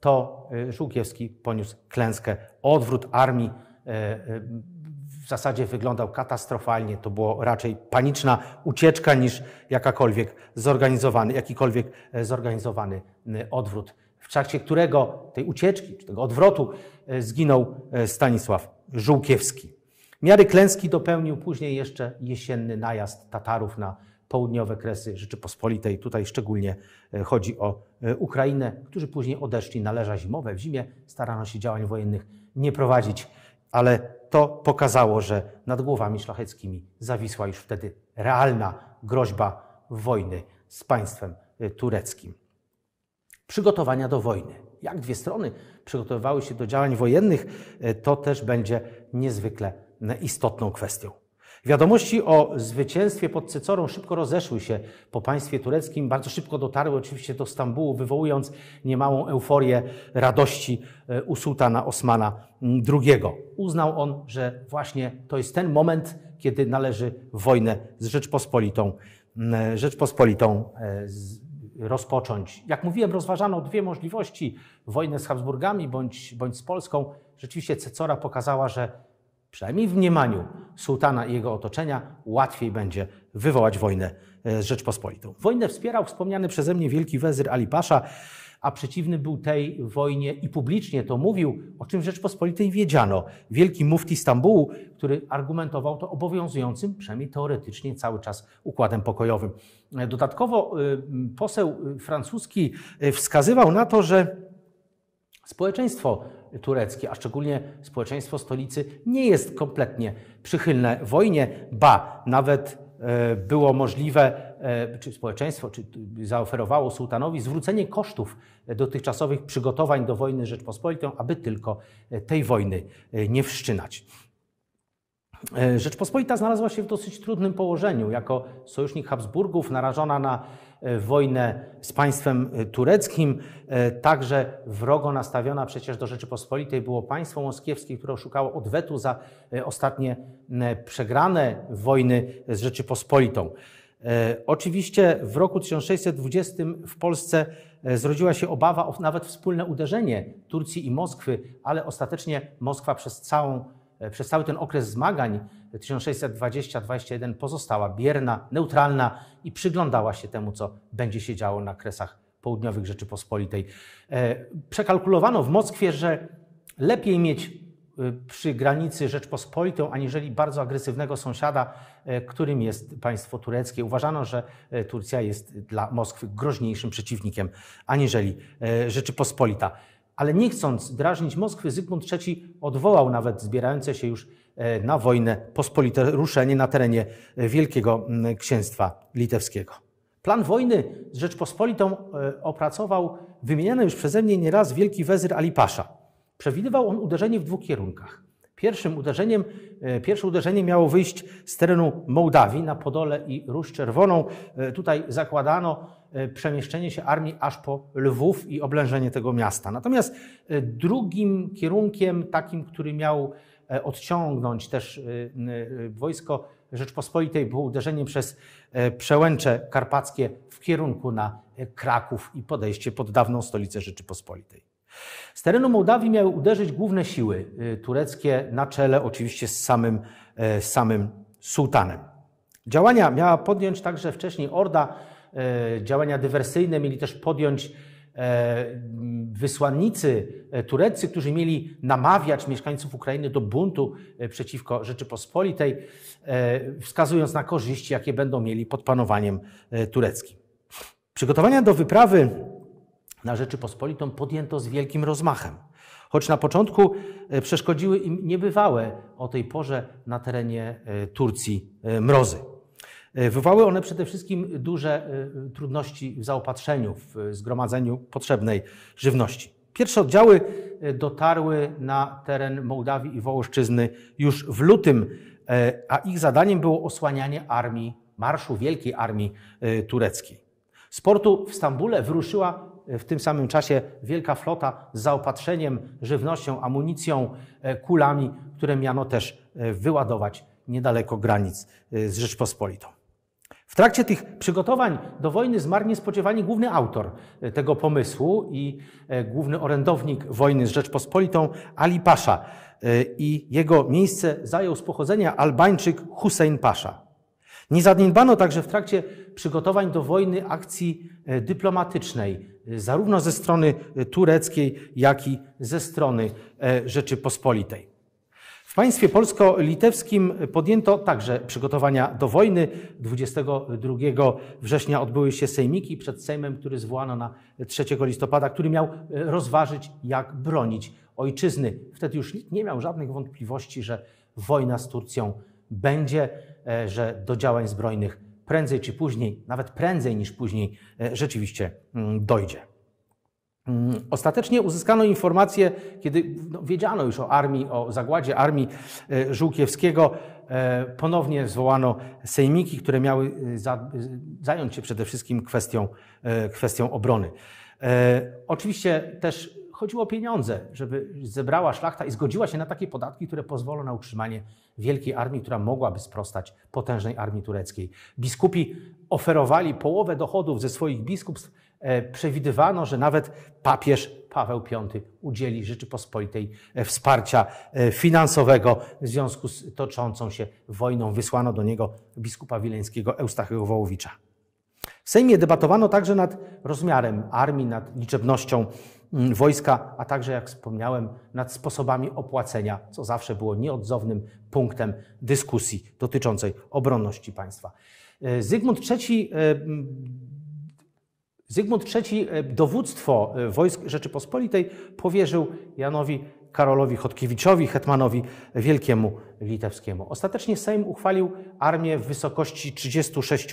to e, Żółkiewski poniósł klęskę. Odwrót armii e, w zasadzie wyglądał katastrofalnie. To było raczej paniczna ucieczka niż jakakolwiek zorganizowany, jakikolwiek zorganizowany odwrót, w trakcie którego tej ucieczki, czy tego odwrotu zginął Stanisław Żółkiewski. Miary klęski dopełnił później jeszcze jesienny najazd Tatarów na południowe kresy Rzeczypospolitej. Tutaj szczególnie e, chodzi o e, Ukrainę, którzy później odeszli na leża zimowe. W zimie starano się działań wojennych nie prowadzić, ale to pokazało, że nad głowami szlacheckimi zawisła już wtedy realna groźba wojny z państwem e, tureckim. Przygotowania do wojny. Jak dwie strony przygotowywały się do działań wojennych, to też będzie niezwykle istotną kwestią. Wiadomości o zwycięstwie pod Cycorą szybko rozeszły się po państwie tureckim, bardzo szybko dotarły oczywiście do Stambułu, wywołując niemałą euforię radości e, u sułtana Osmana mm, II. Uznał on, że właśnie to jest ten moment, kiedy należy wojnę z Rzeczpospolitą, mm, e, Rzeczpospolitą e, rozpocząć. Jak mówiłem, rozważano dwie możliwości: wojnę z Habsburgami bądź, bądź z Polską. Rzeczywiście Cecora pokazała, że przynajmniej w mniemaniu sułtana i jego otoczenia, łatwiej będzie wywołać wojnę z e, Rzeczpospolitą. Wojnę wspierał wspomniany przeze mnie wielki wezyr Ali Pasza, a przeciwny był tej wojnie i publicznie to mówił, o czym Rzeczpospolitej wiedziano. Wielki mufti Stambułu, który argumentował to obowiązującym, przynajmniej teoretycznie, cały czas układem pokojowym. E, dodatkowo e, poseł francuski wskazywał na to, że społeczeństwo tureckie, a szczególnie społeczeństwo stolicy, nie jest kompletnie przychylne wojnie, ba, nawet e, było możliwe, e, czy społeczeństwo czy zaoferowało sułtanowi zwrócenie kosztów dotychczasowych przygotowań do wojny Rzeczpospolitą, aby tylko e, tej wojny nie wszczynać. Rzeczpospolita znalazła się w dosyć trudnym położeniu. Jako sojusznik Habsburgów, narażona na E, wojnę z państwem e, tureckim. E, także wrogo nastawiona przecież do Rzeczypospolitej było państwo moskiewskie, które oszukało odwetu za ostatnie przegrane wojny z Rzeczypospolitą. Oczywiście w roku 1620 w Polsce zrodziła się obawa o nawet wspólne uderzenie Turcji i Moskwy, ale ostatecznie Moskwa przez całą E, przez cały ten okres zmagań 1620-21 e, pozostała bierna, neutralna i przyglądała się temu, co będzie się działo na kresach południowych Rzeczypospolitej. E, przekalkulowano w Moskwie, że lepiej mieć przy granicy Rzeczpospolitą, aniżeli bardzo agresywnego sąsiada, którym jest państwo tureckie. Uważano, że Turcja jest dla Moskwy groźniejszym przeciwnikiem aniżeli Rzeczypospolita ale nie chcąc drażnić Moskwy, Zygmunt III odwołał nawet zbierające się już e, na wojnę pospolite ruszenie na terenie e, Wielkiego mm, Księstwa Litewskiego. Plan wojny z Rzeczpospolitą e, opracował wymieniany już przeze mnie nieraz wielki wezyr Ali Pasza. Przewidywał on uderzenie w dwóch kierunkach. Pierwszym uderzeniem E, pierwsze uderzenie miało wyjść z terenu Mołdawii na Podole i Róż Czerwoną. E, tutaj zakładano e, przemieszczenie się armii aż po Lwów i oblężenie tego miasta. Natomiast drugim kierunkiem, takim, który miał odciągnąć też wojsko Rzeczpospolitej, było uderzenie przez przełęcze karpackie w kierunku na Kraków i podejście pod dawną stolicę Rzeczypospolitej. Z terenu Mołdawii miały uderzyć główne siły y, tureckie, na czele oczywiście z samym, e, z samym sułtanem. Działania miała podjąć także wcześniej Orda, e, działania dywersyjne mieli też podjąć e, wysłannicy tureccy, którzy mieli namawiać mieszkańców Ukrainy do buntu przeciwko Rzeczypospolitej, wskazując na korzyści, jakie będą mieli pod panowaniem tureckim. Przygotowania do wyprawy na Rzeczypospolitą podjęto z wielkim rozmachem. Choć na początku e, przeszkodziły im niebywałe o tej porze na terenie e, Turcji e, mrozy. Wywołały one przede wszystkim duże trudności w zaopatrzeniu, w zgromadzeniu potrzebnej żywności. Pierwsze oddziały dotarły na teren Mołdawii i Wołoszczyzny już w lutym, a ich zadaniem było osłanianie armii, marszu Wielkiej Armii Tureckiej. Z portu w Stambule wyruszyła w tym samym czasie wielka flota z zaopatrzeniem, żywnością, amunicją, e, kulami, które miano też e, wyładować niedaleko granic e, z Rzeczpospolitą. W trakcie tych przygotowań do wojny zmarł niespodziewanie główny autor tego pomysłu i główny orędownik wojny z Rzeczpospolitą Ali Pasza i jego miejsce zajął z pochodzenia Albańczyk Hussein Pasza. Nie zaniedbano także w trakcie przygotowań do wojny akcji dyplomatycznej zarówno ze strony e, tureckiej, jak i ze strony e, Rzeczypospolitej. W państwie polsko-litewskim podjęto także przygotowania do wojny. 22 września odbyły się sejmiki przed Sejmem, który zwołano na 3 listopada, który miał e, rozważyć, jak bronić ojczyzny. Wtedy już nikt nie miał żadnych wątpliwości, że wojna z Turcją będzie, że do działań zbrojnych prędzej czy później, nawet prędzej niż później, e, rzeczywiście mm, dojdzie. Mm, ostatecznie uzyskano informację, kiedy no, wiedziano już o armii, o zagładzie armii e, Żółkiewskiego. E, ponownie zwołano sejmiki, które miały za, zająć się przede wszystkim kwestią, kwestią obrony. Oczywiście też chodziło o pieniądze, żeby zebrała szlachta i zgodziła się na takie podatki, które pozwolą na utrzymanie wielkiej armii, która mogłaby sprostać potężnej armii tureckiej. Biskupi oferowali połowę dochodów ze swoich biskupstw. E, przewidywano, że nawet papież Paweł V udzieli Rzeczypospolitej e, wsparcia e, finansowego w związku z toczącą się wojną. Wysłano do niego biskupa wileńskiego Eustachyego Wołowicza. W Sejmie debatowano także nad rozmiarem armii, nad liczebnością Mm, wojska, a także, jak wspomniałem, nad sposobami opłacenia, co zawsze było nieodzownym punktem dyskusji dotyczącej obronności państwa. E, Zygmunt III e, Zygmunt III e, dowództwo wojsk Rzeczypospolitej powierzył Janowi Karolowi Chodkiewiczowi, hetmanowi wielkiemu litewskiemu. Ostatecznie Sejm uchwalił armię w wysokości 36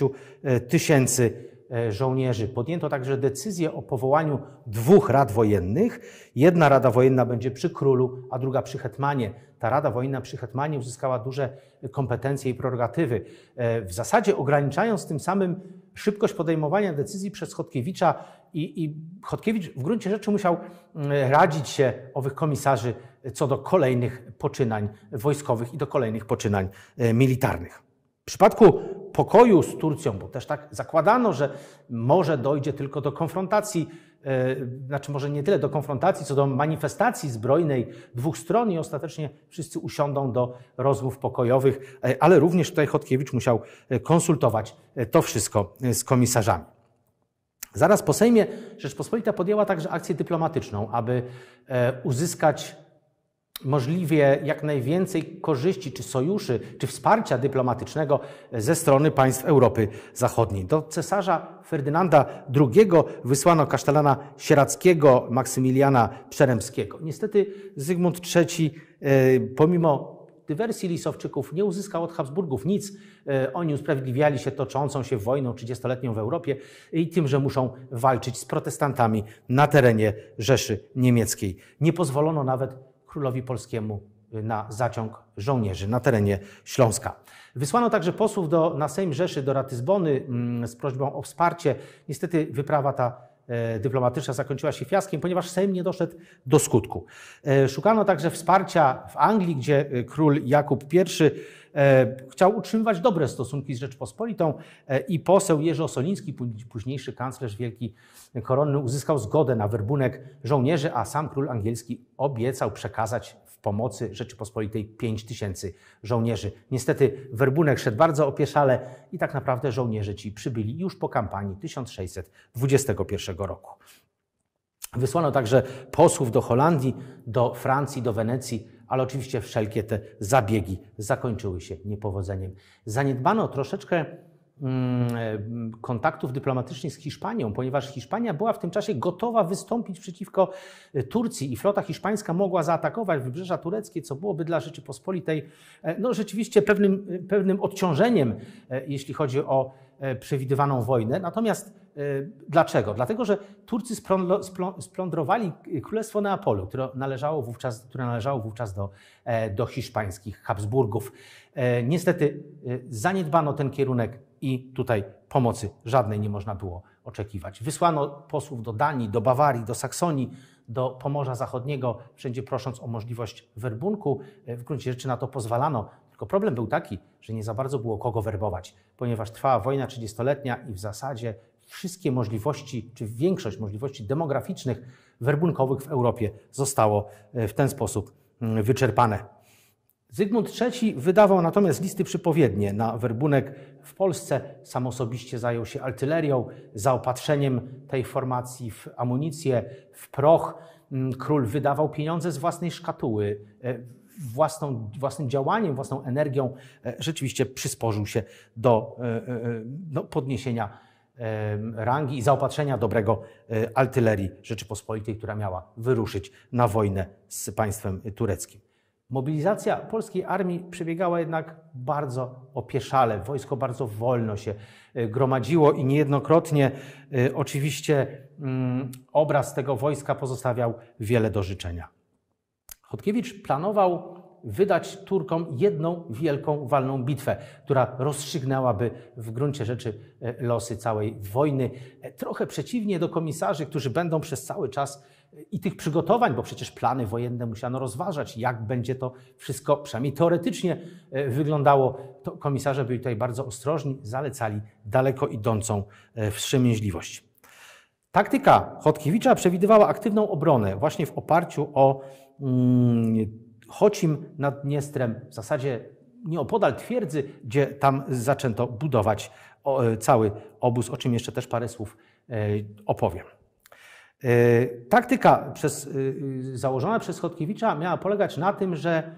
tysięcy E, żołnierzy. Podjęto także decyzję o powołaniu dwóch rad wojennych. Jedna rada wojenna będzie przy królu, a druga przy hetmanie. Ta rada wojenna przy hetmanie uzyskała duże kompetencje i prorogatywy. E, w zasadzie ograniczając tym samym szybkość podejmowania decyzji przez Chodkiewicza i, i Chodkiewicz w gruncie rzeczy musiał e, radzić się owych komisarzy co do kolejnych poczynań wojskowych i do kolejnych poczynań militarnych. W przypadku pokoju z Turcją, bo też tak zakładano, że może dojdzie tylko do konfrontacji, yy, znaczy może nie tyle do konfrontacji, co do manifestacji zbrojnej dwóch stron i ostatecznie wszyscy usiądą do rozmów pokojowych, e, ale również tutaj Chodkiewicz musiał e, konsultować to wszystko z komisarzami. Zaraz po Sejmie Rzeczpospolita podjęła także akcję dyplomatyczną, aby uzyskać możliwie jak najwięcej korzyści, czy sojuszy, czy wsparcia dyplomatycznego ze strony państw Europy Zachodniej. Do cesarza Ferdynanda II wysłano kasztelana sierackiego Maksymiliana Przeremskiego. Niestety Zygmunt III, e, pomimo dywersji lisowczyków, nie uzyskał od Habsburgów nic. E, oni usprawiedliwiali się toczącą się wojną 30-letnią w Europie i tym, że muszą walczyć z protestantami na terenie Rzeszy Niemieckiej. Nie pozwolono nawet królowi polskiemu na zaciąg żołnierzy na terenie Śląska. Wysłano także posłów do, na Sejm Rzeszy do Ratyzbony mm, z prośbą o wsparcie. Niestety wyprawa ta e, dyplomatyczna zakończyła się fiaskiem, ponieważ Sejm nie doszedł do skutku. E, szukano także wsparcia w Anglii, gdzie e, król Jakub I E, chciał utrzymywać dobre stosunki z Rzeczpospolitą e, i poseł Jerzy Osoliński, późniejszy kanclerz Wielki Koronny, uzyskał zgodę na werbunek żołnierzy, a sam król angielski obiecał przekazać w pomocy Rzeczypospolitej 5 tysięcy żołnierzy. Niestety werbunek szedł bardzo opieszale i tak naprawdę żołnierze ci przybyli już po kampanii 1621 roku. Wysłano także posłów do Holandii, do Francji, do Wenecji, ale oczywiście wszelkie te zabiegi zakończyły się niepowodzeniem. Zaniedbano troszeczkę mm, kontaktów dyplomatycznych z Hiszpanią, ponieważ Hiszpania była w tym czasie gotowa wystąpić przeciwko e, Turcji i flota hiszpańska mogła zaatakować wybrzeża tureckie, co byłoby dla Rzeczypospolitej e, no, rzeczywiście pewnym, e, pewnym odciążeniem, jeśli chodzi o E, przewidywaną wojnę. Natomiast e, dlaczego? Dlatego, że Turcy splądrowali Królestwo Neapolu, które należało wówczas, które należało wówczas do, e, do hiszpańskich Habsburgów. Niestety zaniedbano ten kierunek i tutaj pomocy żadnej nie można było oczekiwać. Wysłano posłów do Danii, do Bawarii, do Saksonii, do Pomorza Zachodniego, wszędzie prosząc o możliwość werbunku. W gruncie rzeczy na to pozwalano. Tylko problem był taki, że nie za bardzo było kogo werbować, ponieważ trwała wojna 30-letnia i w zasadzie wszystkie możliwości, czy większość możliwości demograficznych, werbunkowych w Europie zostało e, w ten sposób mm, wyczerpane. Zygmunt III wydawał natomiast listy przypowiednie na werbunek w Polsce. Sam osobiście zajął się artylerią, zaopatrzeniem tej formacji w amunicję, w proch. Mm, król wydawał pieniądze z własnej szkatuły. E, własną, własnym działaniem, własną energią e, rzeczywiście przysporzył się do e, e, no, podniesienia rangi i zaopatrzenia dobrego artylerii Rzeczypospolitej, która miała wyruszyć na wojnę z państwem tureckim. Mobilizacja polskiej armii przebiegała jednak bardzo opieszale. Wojsko bardzo wolno się gromadziło i niejednokrotnie oczywiście mm, obraz tego wojska pozostawiał wiele do życzenia. Chodkiewicz planował wydać Turkom jedną wielką walną bitwę, która rozstrzygnęłaby w gruncie rzeczy e, losy całej wojny. E, trochę przeciwnie do komisarzy, którzy będą przez cały czas e, i tych przygotowań, bo przecież plany wojenne musiano rozważać, jak będzie to wszystko, przynajmniej teoretycznie, wyglądało. To komisarze byli tutaj bardzo ostrożni, zalecali daleko idącą wstrzemięźliwość. Taktyka Chodkiewicza przewidywała aktywną obronę właśnie w oparciu o Mm, Chocim nad Dniestrem, w zasadzie nieopodal twierdzy, gdzie tam zaczęto budować e, cały obóz, o czym jeszcze też parę słów e, opowiem. E, taktyka przez, założona przez Chodkiewicza miała polegać na tym, że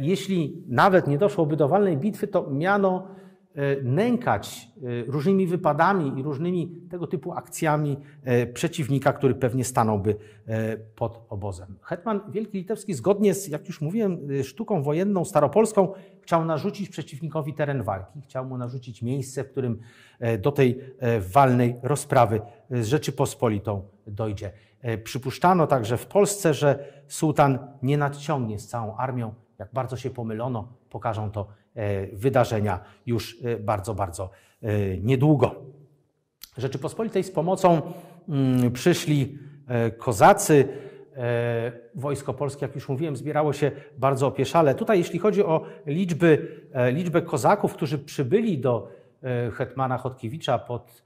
jeśli nawet nie doszłoby do walnej bitwy, to miano E, nękać e, różnymi wypadami i różnymi tego typu akcjami e, przeciwnika, który pewnie stanąłby pod obozem. Hetman Wielki Litewski zgodnie z, jak już mówiłem, sztuką wojenną staropolską chciał narzucić przeciwnikowi teren walki, chciał mu narzucić miejsce, w którym do tej walnej rozprawy z Rzeczypospolitą dojdzie. Przypuszczano także w Polsce, że sułtan nie nadciągnie z całą armią. Jak bardzo się pomylono, pokażą to E, wydarzenia już e, bardzo, bardzo e, niedługo. Rzeczypospolitej z pomocą mm, przyszli kozacy. Wojsko polskie, jak już mówiłem, zbierało się bardzo opieszale. Tutaj, jeśli chodzi o liczby, liczbę kozaków, którzy przybyli do hetmana Chodkiewicza pod,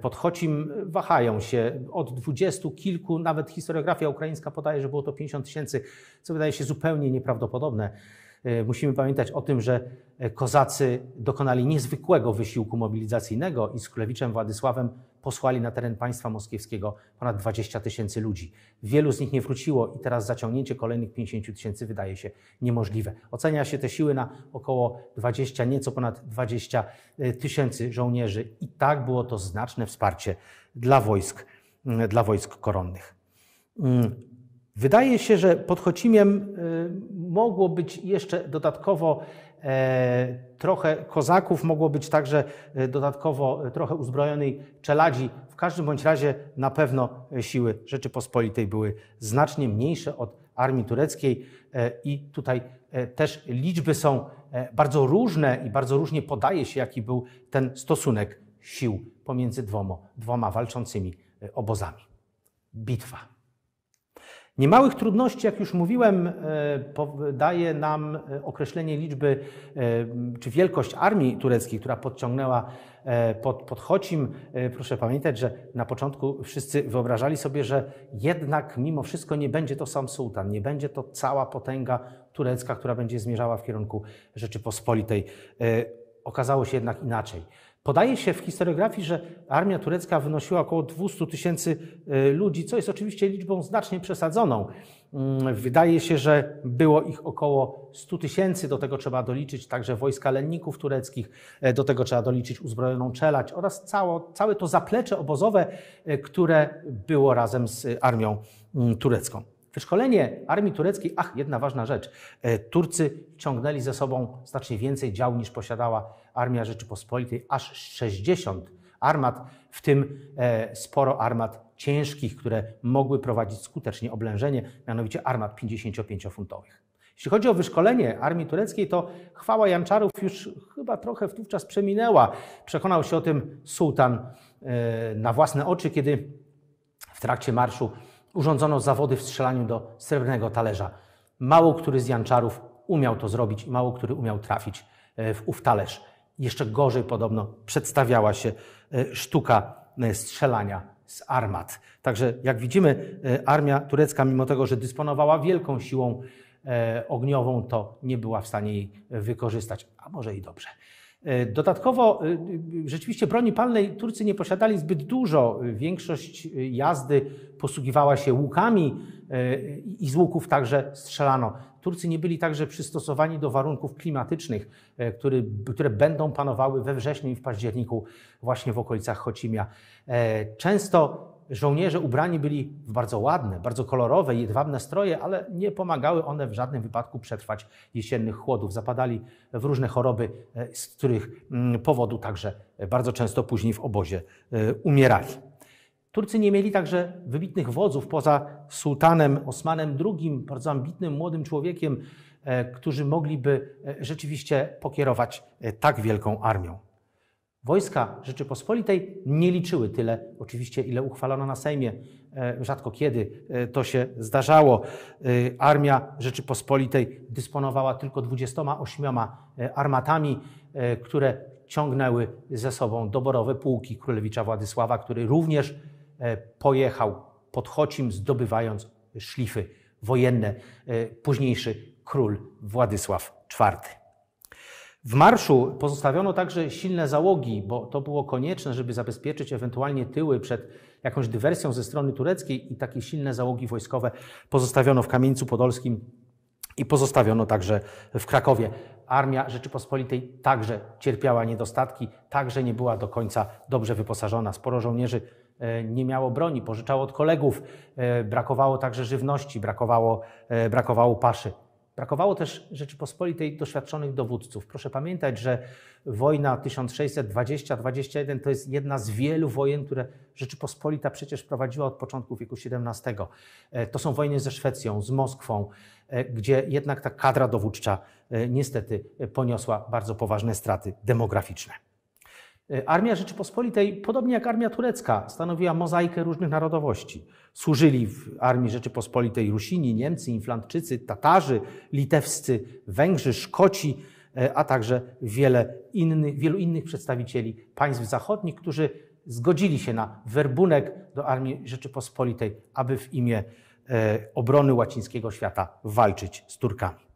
pod Chocim, wahają się od dwudziestu kilku, nawet historiografia ukraińska podaje, że było to 50 tysięcy, co wydaje się zupełnie nieprawdopodobne. E, musimy pamiętać o tym, że e, kozacy dokonali niezwykłego wysiłku mobilizacyjnego i z królewiczem Władysławem posłali na teren państwa moskiewskiego ponad 20 tysięcy ludzi. Wielu z nich nie wróciło i teraz zaciągnięcie kolejnych 50 tysięcy wydaje się niemożliwe. Ocenia się te siły na około 20, nieco ponad 20 e, tysięcy żołnierzy i tak było to znaczne wsparcie dla wojsk, dla wojsk koronnych. Mm, Wydaje się, że pod Chocimiem y, mogło być jeszcze dodatkowo e, trochę kozaków, mogło być także e, dodatkowo e, trochę uzbrojonej czeladzi. W każdym bądź razie na pewno siły Rzeczypospolitej były znacznie mniejsze od armii tureckiej i tutaj też liczby są bardzo różne i bardzo różnie podaje się, jaki był ten stosunek sił pomiędzy dwoma, dwoma walczącymi obozami. Bitwa. Niemałych trudności, jak już mówiłem, e, daje nam e, określenie liczby e, czy wielkość armii tureckiej, która podciągnęła pod, pod Chocim. Proszę pamiętać, że na początku wszyscy wyobrażali sobie, że jednak mimo wszystko nie będzie to sam sułtan, nie będzie to cała potęga turecka, która będzie zmierzała w kierunku Rzeczypospolitej. Okazało się jednak inaczej. Podaje się w historiografii, że armia turecka wynosiła około 200 tysięcy e, ludzi, co jest oczywiście liczbą znacznie przesadzoną. Mm, wydaje się, że było ich około 100 tysięcy, do tego trzeba doliczyć także wojska lenników tureckich, e, do tego trzeba doliczyć uzbrojoną czelać oraz całe, całe to zaplecze obozowe, e, które było razem z armią mm, turecką wyszkolenie armii tureckiej, ach, jedna ważna rzecz. E, Turcy ciągnęli ze sobą znacznie więcej dział niż posiadała Armia Rzeczypospolitej, aż 60 armat, w tym e, sporo armat ciężkich, które mogły prowadzić skutecznie oblężenie, mianowicie armat 55-funtowych. Jeśli chodzi o wyszkolenie armii tureckiej, to chwała Janczarów już chyba trochę wówczas przeminęła. Przekonał się o tym sułtan e, na własne oczy, kiedy w trakcie marszu urządzono zawody w strzelaniu do srebrnego talerza. Mało który z janczarów umiał to zrobić mało który umiał trafić e, w ów talerz. Jeszcze gorzej podobno przedstawiała się e, sztuka e, strzelania z armat. Także jak widzimy, armia turecka, mimo tego, że dysponowała wielką siłą ogniową, to nie była w stanie jej wykorzystać, a może i dobrze. E, dodatkowo e, e, rzeczywiście broni palnej Turcy nie posiadali zbyt dużo. Większość jazdy posługiwała się łukami i z łuków także strzelano. Turcy nie byli także przystosowani do warunków klimatycznych, które będą panowały we wrześniu i w październiku właśnie w okolicach Chocimia. Często żołnierze ubrani byli w bardzo ładne, bardzo kolorowe, jedwabne stroje, ale nie pomagały one w żadnym wypadku przetrwać jesiennych chłodów. Zapadali w różne choroby, e, z których mm, powodu także bardzo często później w obozie e, umierali. Turcy nie mieli także wybitnych wodzów poza sułtanem Osmanem II, bardzo ambitnym młodym człowiekiem, e, którzy mogliby rzeczywiście pokierować tak wielką armią. Wojska Rzeczypospolitej nie liczyły tyle, oczywiście, ile uchwalono na Sejmie. E, rzadko kiedy e, to się zdarzało. E, Armia Rzeczypospolitej dysponowała tylko 28 armatami, które ciągnęły ze sobą doborowe pułki królewicza Władysława, który również pojechał pod Chocim, zdobywając szlify wojenne. Późniejszy król Władysław IV. W marszu pozostawiono także silne załogi, bo to było konieczne, żeby zabezpieczyć ewentualnie tyły przed jakąś dywersją ze strony tureckiej i takie silne załogi wojskowe pozostawiono w Kamieńcu Podolskim i pozostawiono także w Krakowie. Armia Rzeczypospolitej także cierpiała niedostatki, także nie była do końca dobrze wyposażona. Sporo żołnierzy e, nie miało broni, pożyczało od kolegów, e, brakowało także żywności, brakowało, e, brakowało paszy. Brakowało też Rzeczypospolitej doświadczonych dowódców. Proszę pamiętać, że wojna 1620-21 to jest jedna z wielu wojen, które Rzeczypospolita przecież prowadziła od początku wieku XVII. E, to są wojny ze Szwecją, z Moskwą, e, gdzie jednak ta kadra dowódcza e, niestety poniosła bardzo poważne straty demograficzne. E, Armia Rzeczypospolitej, podobnie jak Armia Turecka, stanowiła mozaikę różnych narodowości. Służyli w Armii Rzeczypospolitej Rusini, Niemcy, Inflantczycy, Tatarzy, Litewscy, Węgrzy, Szkoci, e, a także wiele innych, wielu innych przedstawicieli państw zachodnich, którzy zgodzili się na werbunek do Armii Rzeczypospolitej, aby w imię e, obrony łacińskiego świata walczyć z Turkami.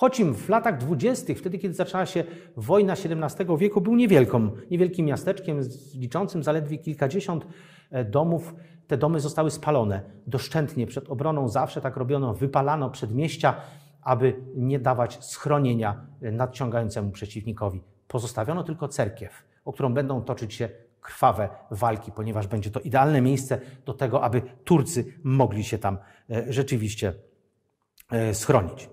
Choć im w latach dwudziestych, wtedy kiedy zaczęła się wojna XVII wieku, był niewielką, niewielkim miasteczkiem liczącym zaledwie kilkadziesiąt e, domów, te domy zostały spalone doszczętnie przed obroną. Zawsze tak robiono, wypalano przedmieścia, aby nie dawać schronienia e, nadciągającemu przeciwnikowi. Pozostawiono tylko cerkiew, o którą będą toczyć się krwawe walki, ponieważ będzie to idealne miejsce do tego, aby Turcy mogli się tam e, rzeczywiście schronić.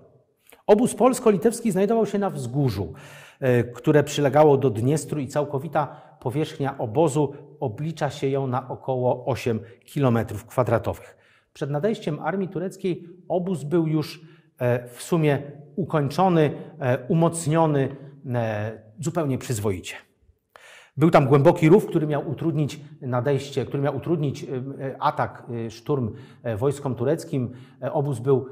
Obóz polsko-litewski znajdował się na wzgórzu, e, które przylegało do Dniestru i całkowita powierzchnia obozu oblicza się ją na około 8 km kwadratowych. Przed nadejściem armii tureckiej obóz był już e, w sumie ukończony, e, umocniony zupełnie przyzwoicie. Był tam głęboki rów, który miał utrudnić nadejście, który miał utrudnić e, atak, e, szturm e, wojskom tureckim. Obóz był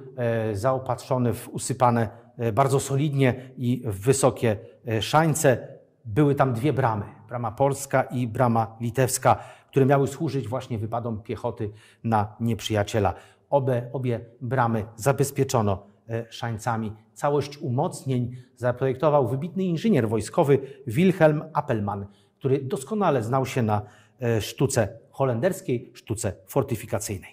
zaopatrzony w usypane bardzo solidnie i w wysokie szańce. Były tam dwie bramy, brama polska i brama litewska, które miały służyć właśnie wypadom piechoty na nieprzyjaciela. Obe, obie bramy zabezpieczono szańcami. Całość umocnień zaprojektował wybitny inżynier wojskowy Wilhelm Appelmann, który doskonale znał się na e, sztuce holenderskiej, sztuce fortyfikacyjnej.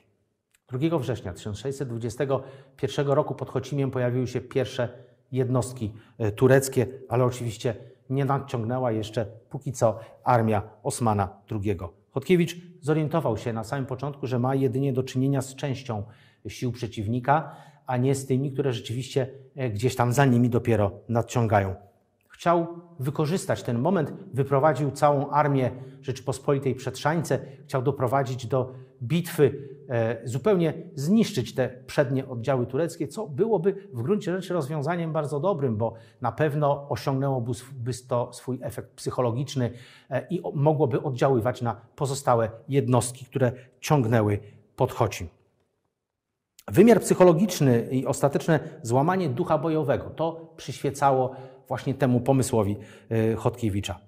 2 września 1621 roku pod Chocimiem pojawiły się pierwsze jednostki e, tureckie, ale oczywiście nie nadciągnęła jeszcze póki co armia Osmana II. Chodkiewicz zorientował się na samym początku, że ma jedynie do czynienia z częścią sił przeciwnika, a nie z tymi, które rzeczywiście e, gdzieś tam za nimi dopiero nadciągają. Chciał wykorzystać ten moment, wyprowadził całą armię Rzeczypospolitej przetrzańce, chciał doprowadzić do bitwy, e, zupełnie zniszczyć te przednie oddziały tureckie, co byłoby w gruncie rzeczy rozwiązaniem bardzo dobrym, bo na pewno osiągnęłoby to swój efekt psychologiczny e, i mogłoby oddziaływać na pozostałe jednostki, które ciągnęły podchocim. Wymiar psychologiczny i ostateczne złamanie ducha bojowego to przyświecało właśnie temu pomysłowi y, Chodkiewicza.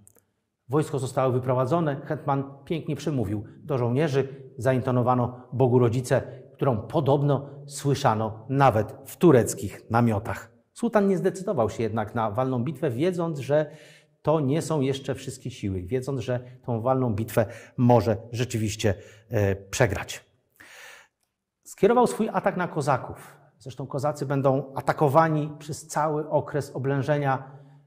Wojsko zostało wyprowadzone, Hetman pięknie przemówił do żołnierzy, zaintonowano Bogu Rodzice, którą podobno słyszano nawet w tureckich namiotach. Sułtan nie zdecydował się jednak na walną bitwę, wiedząc, że to nie są jeszcze wszystkie siły, wiedząc, że tą walną bitwę może rzeczywiście y, przegrać. Skierował swój atak na kozaków, Zresztą kozacy będą atakowani przez cały okres oblężenia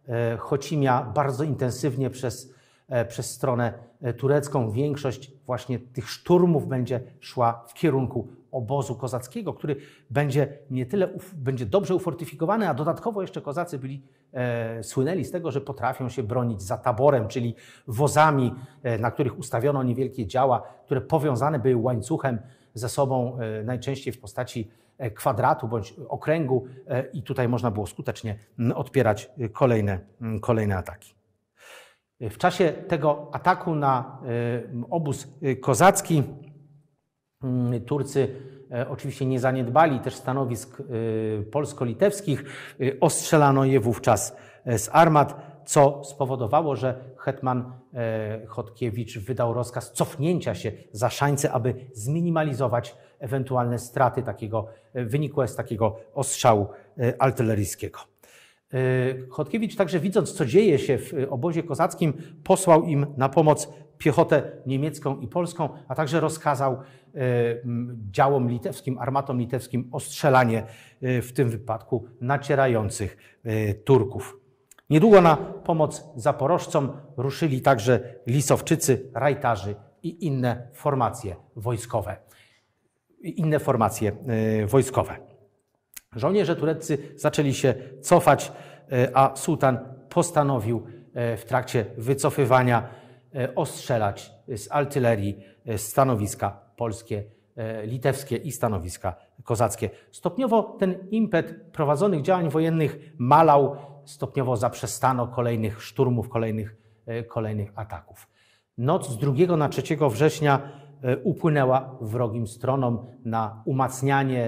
e, Chocimia bardzo intensywnie przez, e, przez stronę e, turecką. Większość właśnie tych szturmów będzie szła w kierunku obozu kozackiego, który będzie nie tyle będzie dobrze ufortyfikowany, a dodatkowo jeszcze kozacy byli e, słynęli z tego, że potrafią się bronić za taborem, czyli wozami, e, na których ustawiono niewielkie działa, które powiązane były łańcuchem ze sobą, e, najczęściej w postaci E, kwadratu bądź okręgu e, i tutaj można było skutecznie odpierać e, kolejne, kolejne ataki. W czasie tego ataku na obóz kozacki Turcy oczywiście nie zaniedbali też stanowisk polsko-litewskich. Ostrzelano je wówczas z armat, co spowodowało, że hetman Chodkiewicz wydał rozkaz cofnięcia się za szańce, aby zminimalizować ewentualne straty takiego, e, wynikłe z takiego ostrzału e, artyleryjskiego. E, Chodkiewicz także widząc, co dzieje się w obozie kozackim, posłał im na pomoc piechotę niemiecką i polską, a także rozkazał działom litewskim, armatom litewskim ostrzelanie w tym wypadku nacierających Turków. Niedługo na pomoc zaporożcom ruszyli także lisowczycy, rajtarzy i inne formacje wojskowe inne formacje y, wojskowe. Żołnierze tureccy zaczęli się cofać, y, a sułtan postanowił y, w trakcie wycofywania ostrzelać z artylerii stanowiska polskie, litewskie i stanowiska kozackie. Stopniowo ten impet prowadzonych działań wojennych malał, stopniowo zaprzestano kolejnych szturmów, kolejnych, kolejnych ataków. Noc z 2 na 3 września E, upłynęła wrogim stronom na umacnianie,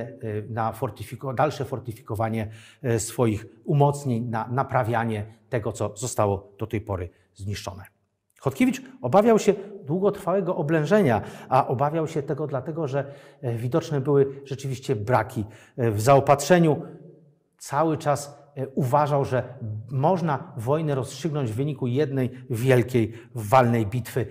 e, na fortyfiko, dalsze fortyfikowanie e, swoich umocnień, na naprawianie tego, co zostało do tej pory zniszczone. Chodkiewicz obawiał się długotrwałego oblężenia, a obawiał się tego dlatego, że widoczne były rzeczywiście braki w zaopatrzeniu. Cały czas uważał, że można wojnę rozstrzygnąć w wyniku jednej wielkiej walnej bitwy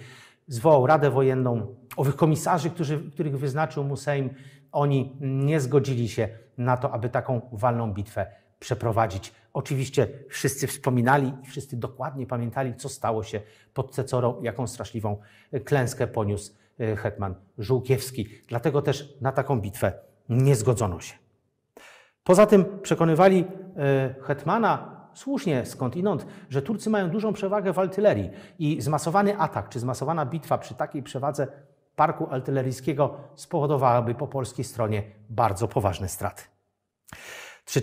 zwołał Radę Wojenną, owych komisarzy, którzy, których wyznaczył mu Sejm, oni nie zgodzili się na to, aby taką walną bitwę przeprowadzić. Oczywiście wszyscy wspominali i wszyscy dokładnie pamiętali, co stało się pod Cecorą, jaką straszliwą klęskę poniósł e, hetman Żółkiewski. Dlatego też na taką bitwę nie zgodzono się. Poza tym przekonywali e, hetmana słusznie skądinąd, że Turcy mają dużą przewagę w artylerii i zmasowany atak czy zmasowana bitwa przy takiej przewadze parku artyleryjskiego spowodowałaby po polskiej stronie bardzo poważne straty. 3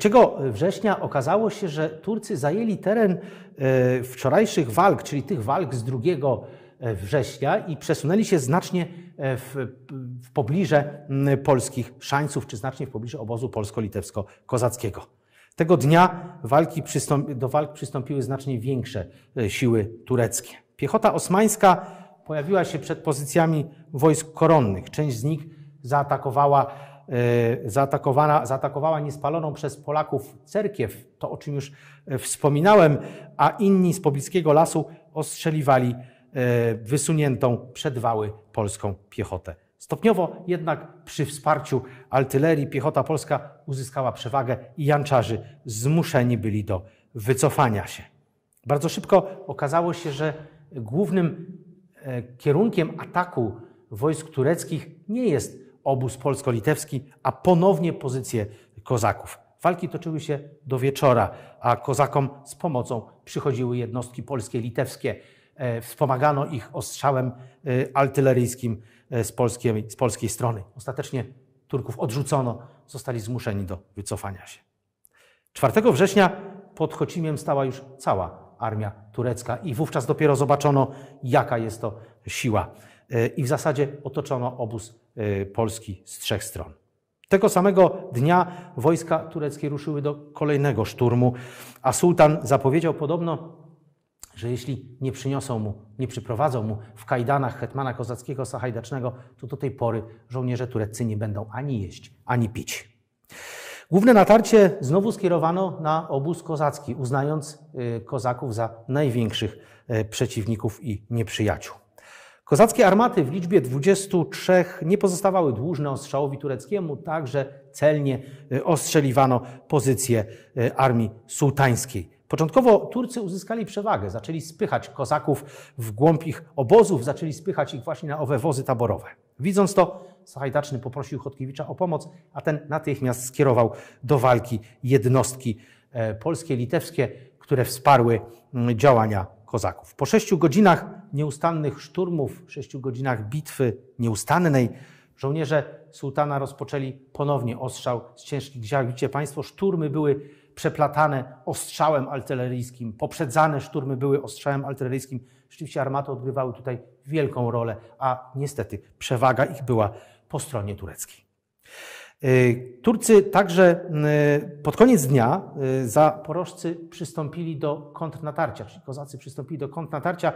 września okazało się, że Turcy zajęli teren e, wczorajszych walk, czyli tych walk z 2 e, września i przesunęli się znacznie e, w, w pobliże polskich szańców, czy znacznie w pobliże obozu polsko-litewsko-kozackiego. Tego dnia walki do walk przystąpiły znacznie większe e, siły tureckie. Piechota osmańska pojawiła się przed pozycjami wojsk koronnych. Część z nich zaatakowała, e, zaatakowana, zaatakowała niespaloną przez Polaków cerkiew, to o czym już e, wspominałem, a inni z pobliskiego lasu ostrzeliwali wysuniętą przed wały polską piechotę. Stopniowo jednak przy wsparciu artylerii piechota polska uzyskała przewagę i Janczarzy zmuszeni byli do wycofania się. Bardzo szybko okazało się, że głównym e, kierunkiem ataku wojsk tureckich nie jest obóz polsko-litewski, a ponownie pozycje kozaków. Walki toczyły się do wieczora, a kozakom z pomocą przychodziły jednostki polskie, litewskie. E, wspomagano ich ostrzałem e, artyleryjskim. E, z polskiej, z polskiej strony. Ostatecznie Turków odrzucono, zostali zmuszeni do wycofania się. 4 września pod Chocimiem stała już cała armia turecka i wówczas dopiero zobaczono, jaka jest to siła. E, I w zasadzie otoczono obóz e, Polski z trzech stron. Tego samego dnia wojska tureckie ruszyły do kolejnego szturmu, a sułtan zapowiedział podobno że jeśli nie przyniosą mu, nie przyprowadzą mu w kajdanach hetmana kozackiego sahajdacznego, to do tej pory żołnierze tureccy nie będą ani jeść, ani pić. Główne natarcie znowu skierowano na obóz kozacki, uznając y, kozaków za największych y, przeciwników i nieprzyjaciół. Kozackie armaty w liczbie 23 nie pozostawały dłużne ostrzałowi tureckiemu, także celnie y, ostrzeliwano pozycję armii sułtańskiej. Początkowo Turcy uzyskali przewagę, zaczęli spychać kozaków w głąb ich obozów, zaczęli spychać ich właśnie na owe wozy taborowe. Widząc to, Sahajdaczny poprosił Chodkiewicza o pomoc, a ten natychmiast skierował do walki jednostki e, polskie, litewskie, które wsparły mm, działania kozaków. Po sześciu godzinach nieustannych szturmów, sześciu godzinach bitwy nieustannej, żołnierze sułtana rozpoczęli ponownie ostrzał z ciężkich ziarn. Widzicie Państwo, szturmy były przeplatane ostrzałem artyleryjskim, poprzedzane szturmy były ostrzałem artyleryjskim. Rzeczywiście armaty odgrywały tutaj wielką rolę, a niestety przewaga ich była po stronie tureckiej. Y, Turcy także y, pod koniec dnia y, za zaporożcy przystąpili do kontrnatarcia, czyli kozacy przystąpili do kontrnatarcia.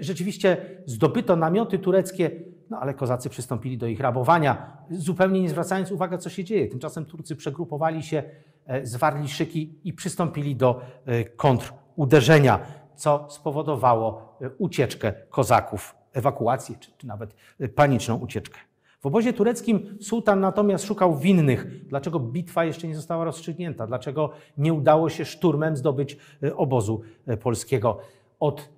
Rzeczywiście zdobyto namioty tureckie, no ale kozacy przystąpili do ich rabowania, zupełnie nie zwracając uwagi, co się dzieje. Tymczasem Turcy przegrupowali się, e, zwarli szyki i przystąpili do e, kontruderzenia, co spowodowało e, ucieczkę kozaków, ewakuację czy, czy nawet paniczną ucieczkę. W obozie tureckim sułtan natomiast szukał winnych, dlaczego bitwa jeszcze nie została rozstrzygnięta, dlaczego nie udało się szturmem zdobyć obozu polskiego. Od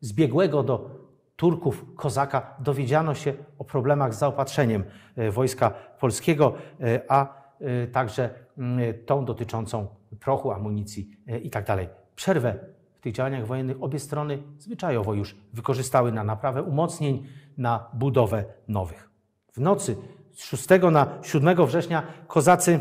zbiegłego do Turków, Kozaka, dowiedziano się o problemach z zaopatrzeniem e, wojska polskiego, e, a e, także mm, tą dotyczącą prochu, amunicji itd. Tak Przerwę w tych działaniach wojennych obie strony zwyczajowo już wykorzystały na naprawę umocnień, na budowę nowych. W nocy z 6 na 7 września kozacy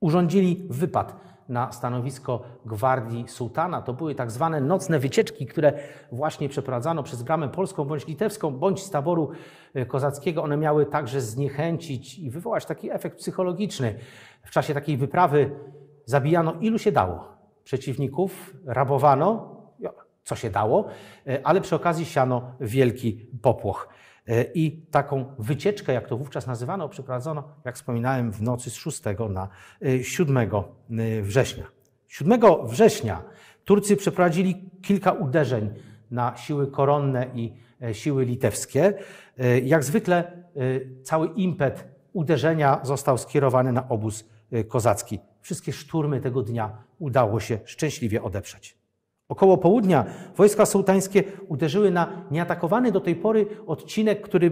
urządzili wypad na stanowisko gwardii sułtana. To były tak zwane nocne wycieczki, które właśnie przeprowadzano przez bramę polską bądź litewską, bądź z taboru e, kozackiego. One miały także zniechęcić i wywołać taki efekt psychologiczny. W czasie takiej wyprawy zabijano ilu się dało przeciwników, rabowano, co się dało, e, ale przy okazji siano wielki popłoch. E, I taką wycieczkę, jak to wówczas nazywano, przeprowadzono, jak wspominałem, w nocy z 6 na 7 e, e, września. 7 września Turcy przeprowadzili kilka uderzeń na siły koronne i siły litewskie. Jak zwykle cały impet uderzenia został skierowany na obóz kozacki. Wszystkie szturmy tego dnia udało się szczęśliwie odeprzeć. Około południa wojska sułtańskie uderzyły na nieatakowany do tej pory odcinek, który,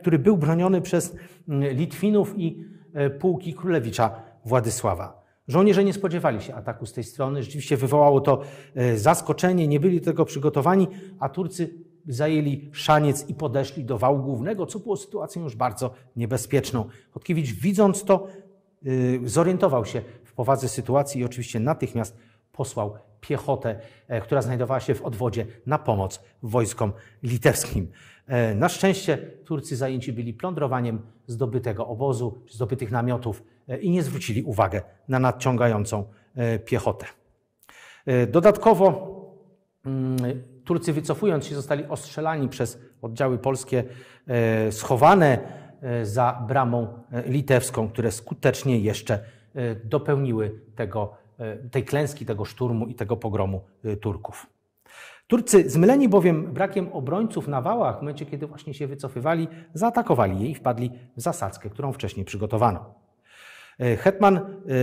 który był broniony przez mm, Litwinów i e, pułki królewicza Władysława. Żołnierze nie spodziewali się ataku z tej strony. Rzeczywiście wywołało to e, zaskoczenie, nie byli do tego przygotowani, a Turcy zajęli szaniec i podeszli do wału głównego, co było sytuacją już bardzo niebezpieczną. Chodkiewicz, widząc to, e, zorientował się w powadze sytuacji i oczywiście natychmiast posłał piechotę, e, która znajdowała się w odwodzie na pomoc wojskom litewskim. E, na szczęście Turcy zajęci byli plądrowaniem zdobytego obozu, zdobytych namiotów e, i nie zwrócili uwagi na nadciągającą piechotę. Dodatkowo mm, Turcy wycofując się zostali ostrzelani przez oddziały polskie schowane za bramą litewską, które skutecznie jeszcze dopełniły tego E, tej klęski, tego szturmu i tego pogromu e, Turków. Turcy, zmyleni bowiem brakiem obrońców na wałach, w momencie kiedy właśnie się wycofywali, zaatakowali je i wpadli w zasadzkę, którą wcześniej przygotowano. E, Hetman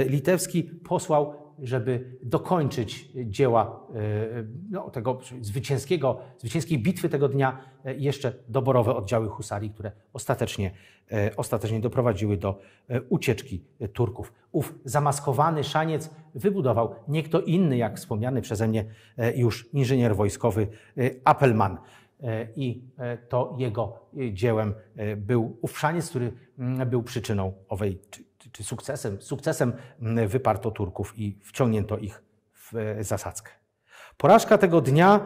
litewski posłał żeby dokończyć dzieła e, no, tego zwycięskiego, zwycięskiej bitwy tego dnia e, jeszcze doborowe oddziały husarii, które ostatecznie, e, ostatecznie doprowadziły do ucieczki Turków. Ów zamaskowany szaniec wybudował nie kto inny, jak wspomniany przeze mnie już inżynier wojskowy Appelman i to jego dziełem był ów szaniec, który mm, był przyczyną owej czy, sukcesem, sukcesem wyparto Turków i wciągnięto ich w e, zasadzkę. Porażka tego dnia,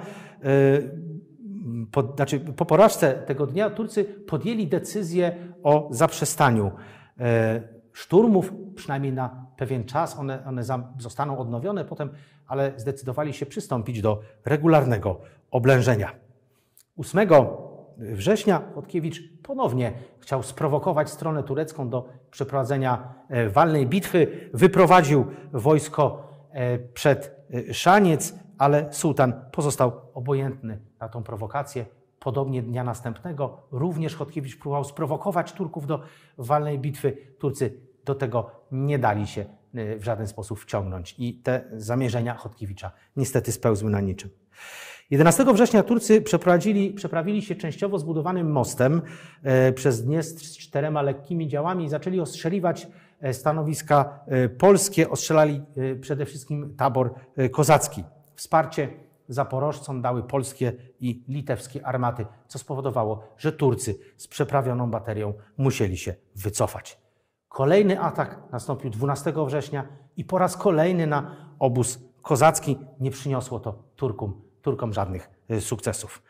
e, po, znaczy po porażce tego dnia Turcy podjęli decyzję o zaprzestaniu e, szturmów, przynajmniej na pewien czas. One, one zostaną odnowione potem, ale zdecydowali się przystąpić do regularnego oblężenia. 8 września Chodkiewicz ponownie chciał sprowokować stronę turecką do przeprowadzenia e, walnej bitwy. Wyprowadził wojsko e, przed e, Szaniec, ale sułtan pozostał obojętny na tą prowokację. Podobnie dnia następnego również Chodkiewicz próbował sprowokować Turków do walnej bitwy. Turcy do tego nie dali się w żaden sposób wciągnąć i te zamierzenia Chodkiewicza niestety spełzły na niczym. 11 września Turcy przeprowadzili, przeprawili się częściowo zbudowanym mostem e, przez Dniestr z czterema lekkimi działami i zaczęli ostrzeliwać e, stanowiska e, polskie. Ostrzelali przede wszystkim tabor kozacki. Wsparcie zaporożcom dały polskie i litewskie armaty, co spowodowało, że Turcy z przeprawioną baterią musieli się wycofać. Kolejny atak nastąpił 12 września i po raz kolejny na obóz kozacki nie przyniosło to Turkom Turkom żadnych y, sukcesów.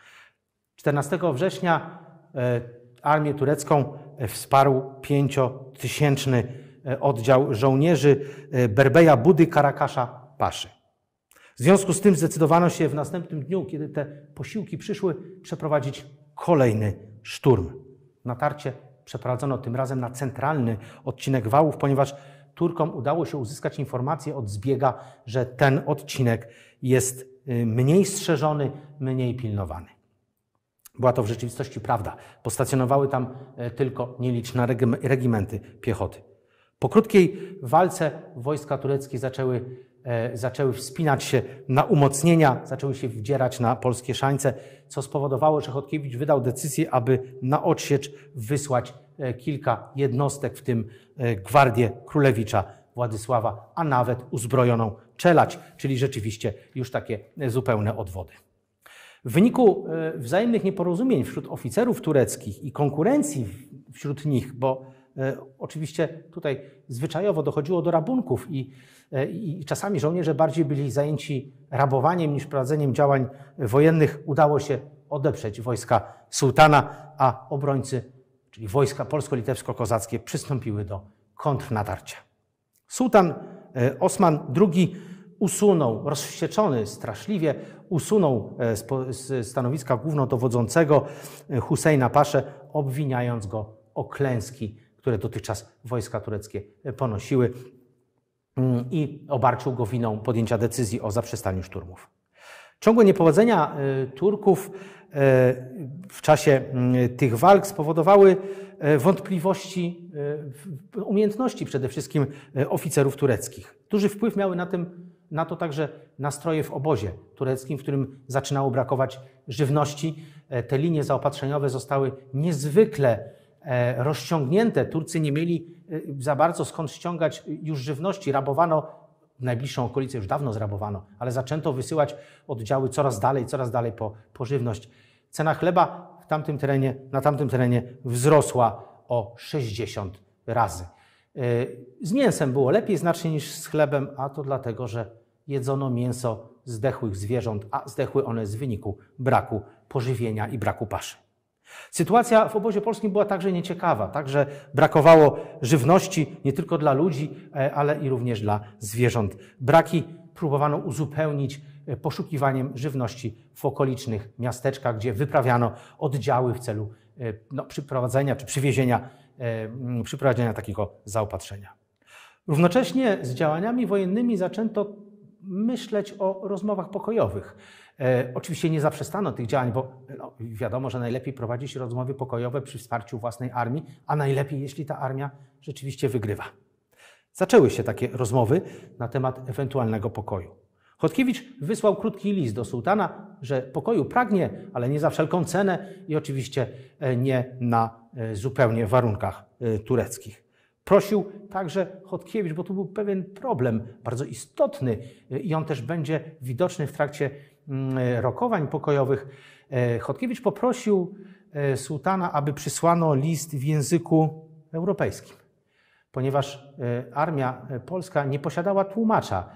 14 września e, armię turecką e, wsparł pięciotysięczny e, oddział żołnierzy Berbeja Budy Karakasza Paszy. W związku z tym zdecydowano się w następnym dniu, kiedy te posiłki przyszły, przeprowadzić kolejny szturm. Natarcie przeprowadzono tym razem na centralny odcinek wałów, ponieważ Turkom udało się uzyskać informację od zbiega, że ten odcinek jest Y, mniej strzeżony, mniej pilnowany. Była to w rzeczywistości prawda, bo stacjonowały tam e, tylko nieliczne regimenty piechoty. Po krótkiej walce wojska tureckie zaczęły, e, zaczęły wspinać się na umocnienia, zaczęły się wdzierać na polskie szańce, co spowodowało, że Chodkiewicz wydał decyzję, aby na odsiecz wysłać e, kilka jednostek, w tym Gwardię Królewicza Władysława, a nawet uzbrojoną czelać, czyli rzeczywiście już takie zupełne odwody. W wyniku e, wzajemnych nieporozumień wśród oficerów tureckich i konkurencji wśród nich, bo e, oczywiście tutaj zwyczajowo dochodziło do rabunków e, i, i czasami żołnierze bardziej byli zajęci rabowaniem niż prowadzeniem działań wojennych, udało się odeprzeć wojska sułtana, a obrońcy, czyli wojska polsko-litewsko-kozackie, przystąpiły do kontrnatarcia. Sultan E, Osman II usunął, rozwścieczony straszliwie, usunął e, z stanowiska głównodowodzącego e, Husseina Paszę, obwiniając go o klęski, które dotychczas wojska tureckie ponosiły mm, i obarczył go winą podjęcia decyzji o zaprzestaniu szturmów. Ciągłe niepowodzenia e, Turków e, w czasie tych walk spowodowały e, wątpliwości, umiejętności przede wszystkim oficerów tureckich. Duży wpływ miały na, tym, na to także nastroje w obozie tureckim, w którym zaczynało brakować żywności. Te linie zaopatrzeniowe zostały niezwykle rozciągnięte. Turcy nie mieli za bardzo skąd ściągać już żywności. Rabowano najbliższą okolicę już dawno zrabowano, ale zaczęto wysyłać oddziały coraz dalej, coraz dalej po, po żywność. Cena chleba w tamtym terenie, na tamtym terenie wzrosła o 60 razy. Y, z mięsem było lepiej znacznie niż z chlebem, a to dlatego, że jedzono mięso zdechłych zwierząt, a zdechły one z wyniku braku pożywienia i braku paszy. Sytuacja w obozie polskim była także nieciekawa, także brakowało żywności nie tylko dla ludzi, e, ale i również dla zwierząt. Braki próbowano uzupełnić e, poszukiwaniem żywności w okolicznych miasteczkach, gdzie wyprawiano oddziały w celu e, no, przyprowadzenia czy przywiezienia, mm, przyprowadzenia takiego zaopatrzenia. Równocześnie z działaniami wojennymi zaczęto myśleć o rozmowach pokojowych. E, oczywiście nie zaprzestano tych działań, bo no, wiadomo, że najlepiej prowadzić rozmowy pokojowe przy wsparciu własnej armii, a najlepiej, jeśli ta armia rzeczywiście wygrywa. Zaczęły się takie rozmowy na temat ewentualnego pokoju. Chodkiewicz wysłał krótki list do sułtana, że pokoju pragnie, ale nie za wszelką cenę i oczywiście e, nie na e, zupełnie warunkach tureckich. Prosił także Chodkiewicz, bo tu był pewien problem bardzo istotny i on też będzie widoczny w trakcie Mm, e, rokowań pokojowych, e, Chodkiewicz poprosił e, sułtana, aby przysłano list w języku europejskim, ponieważ armia polska nie posiadała tłumacza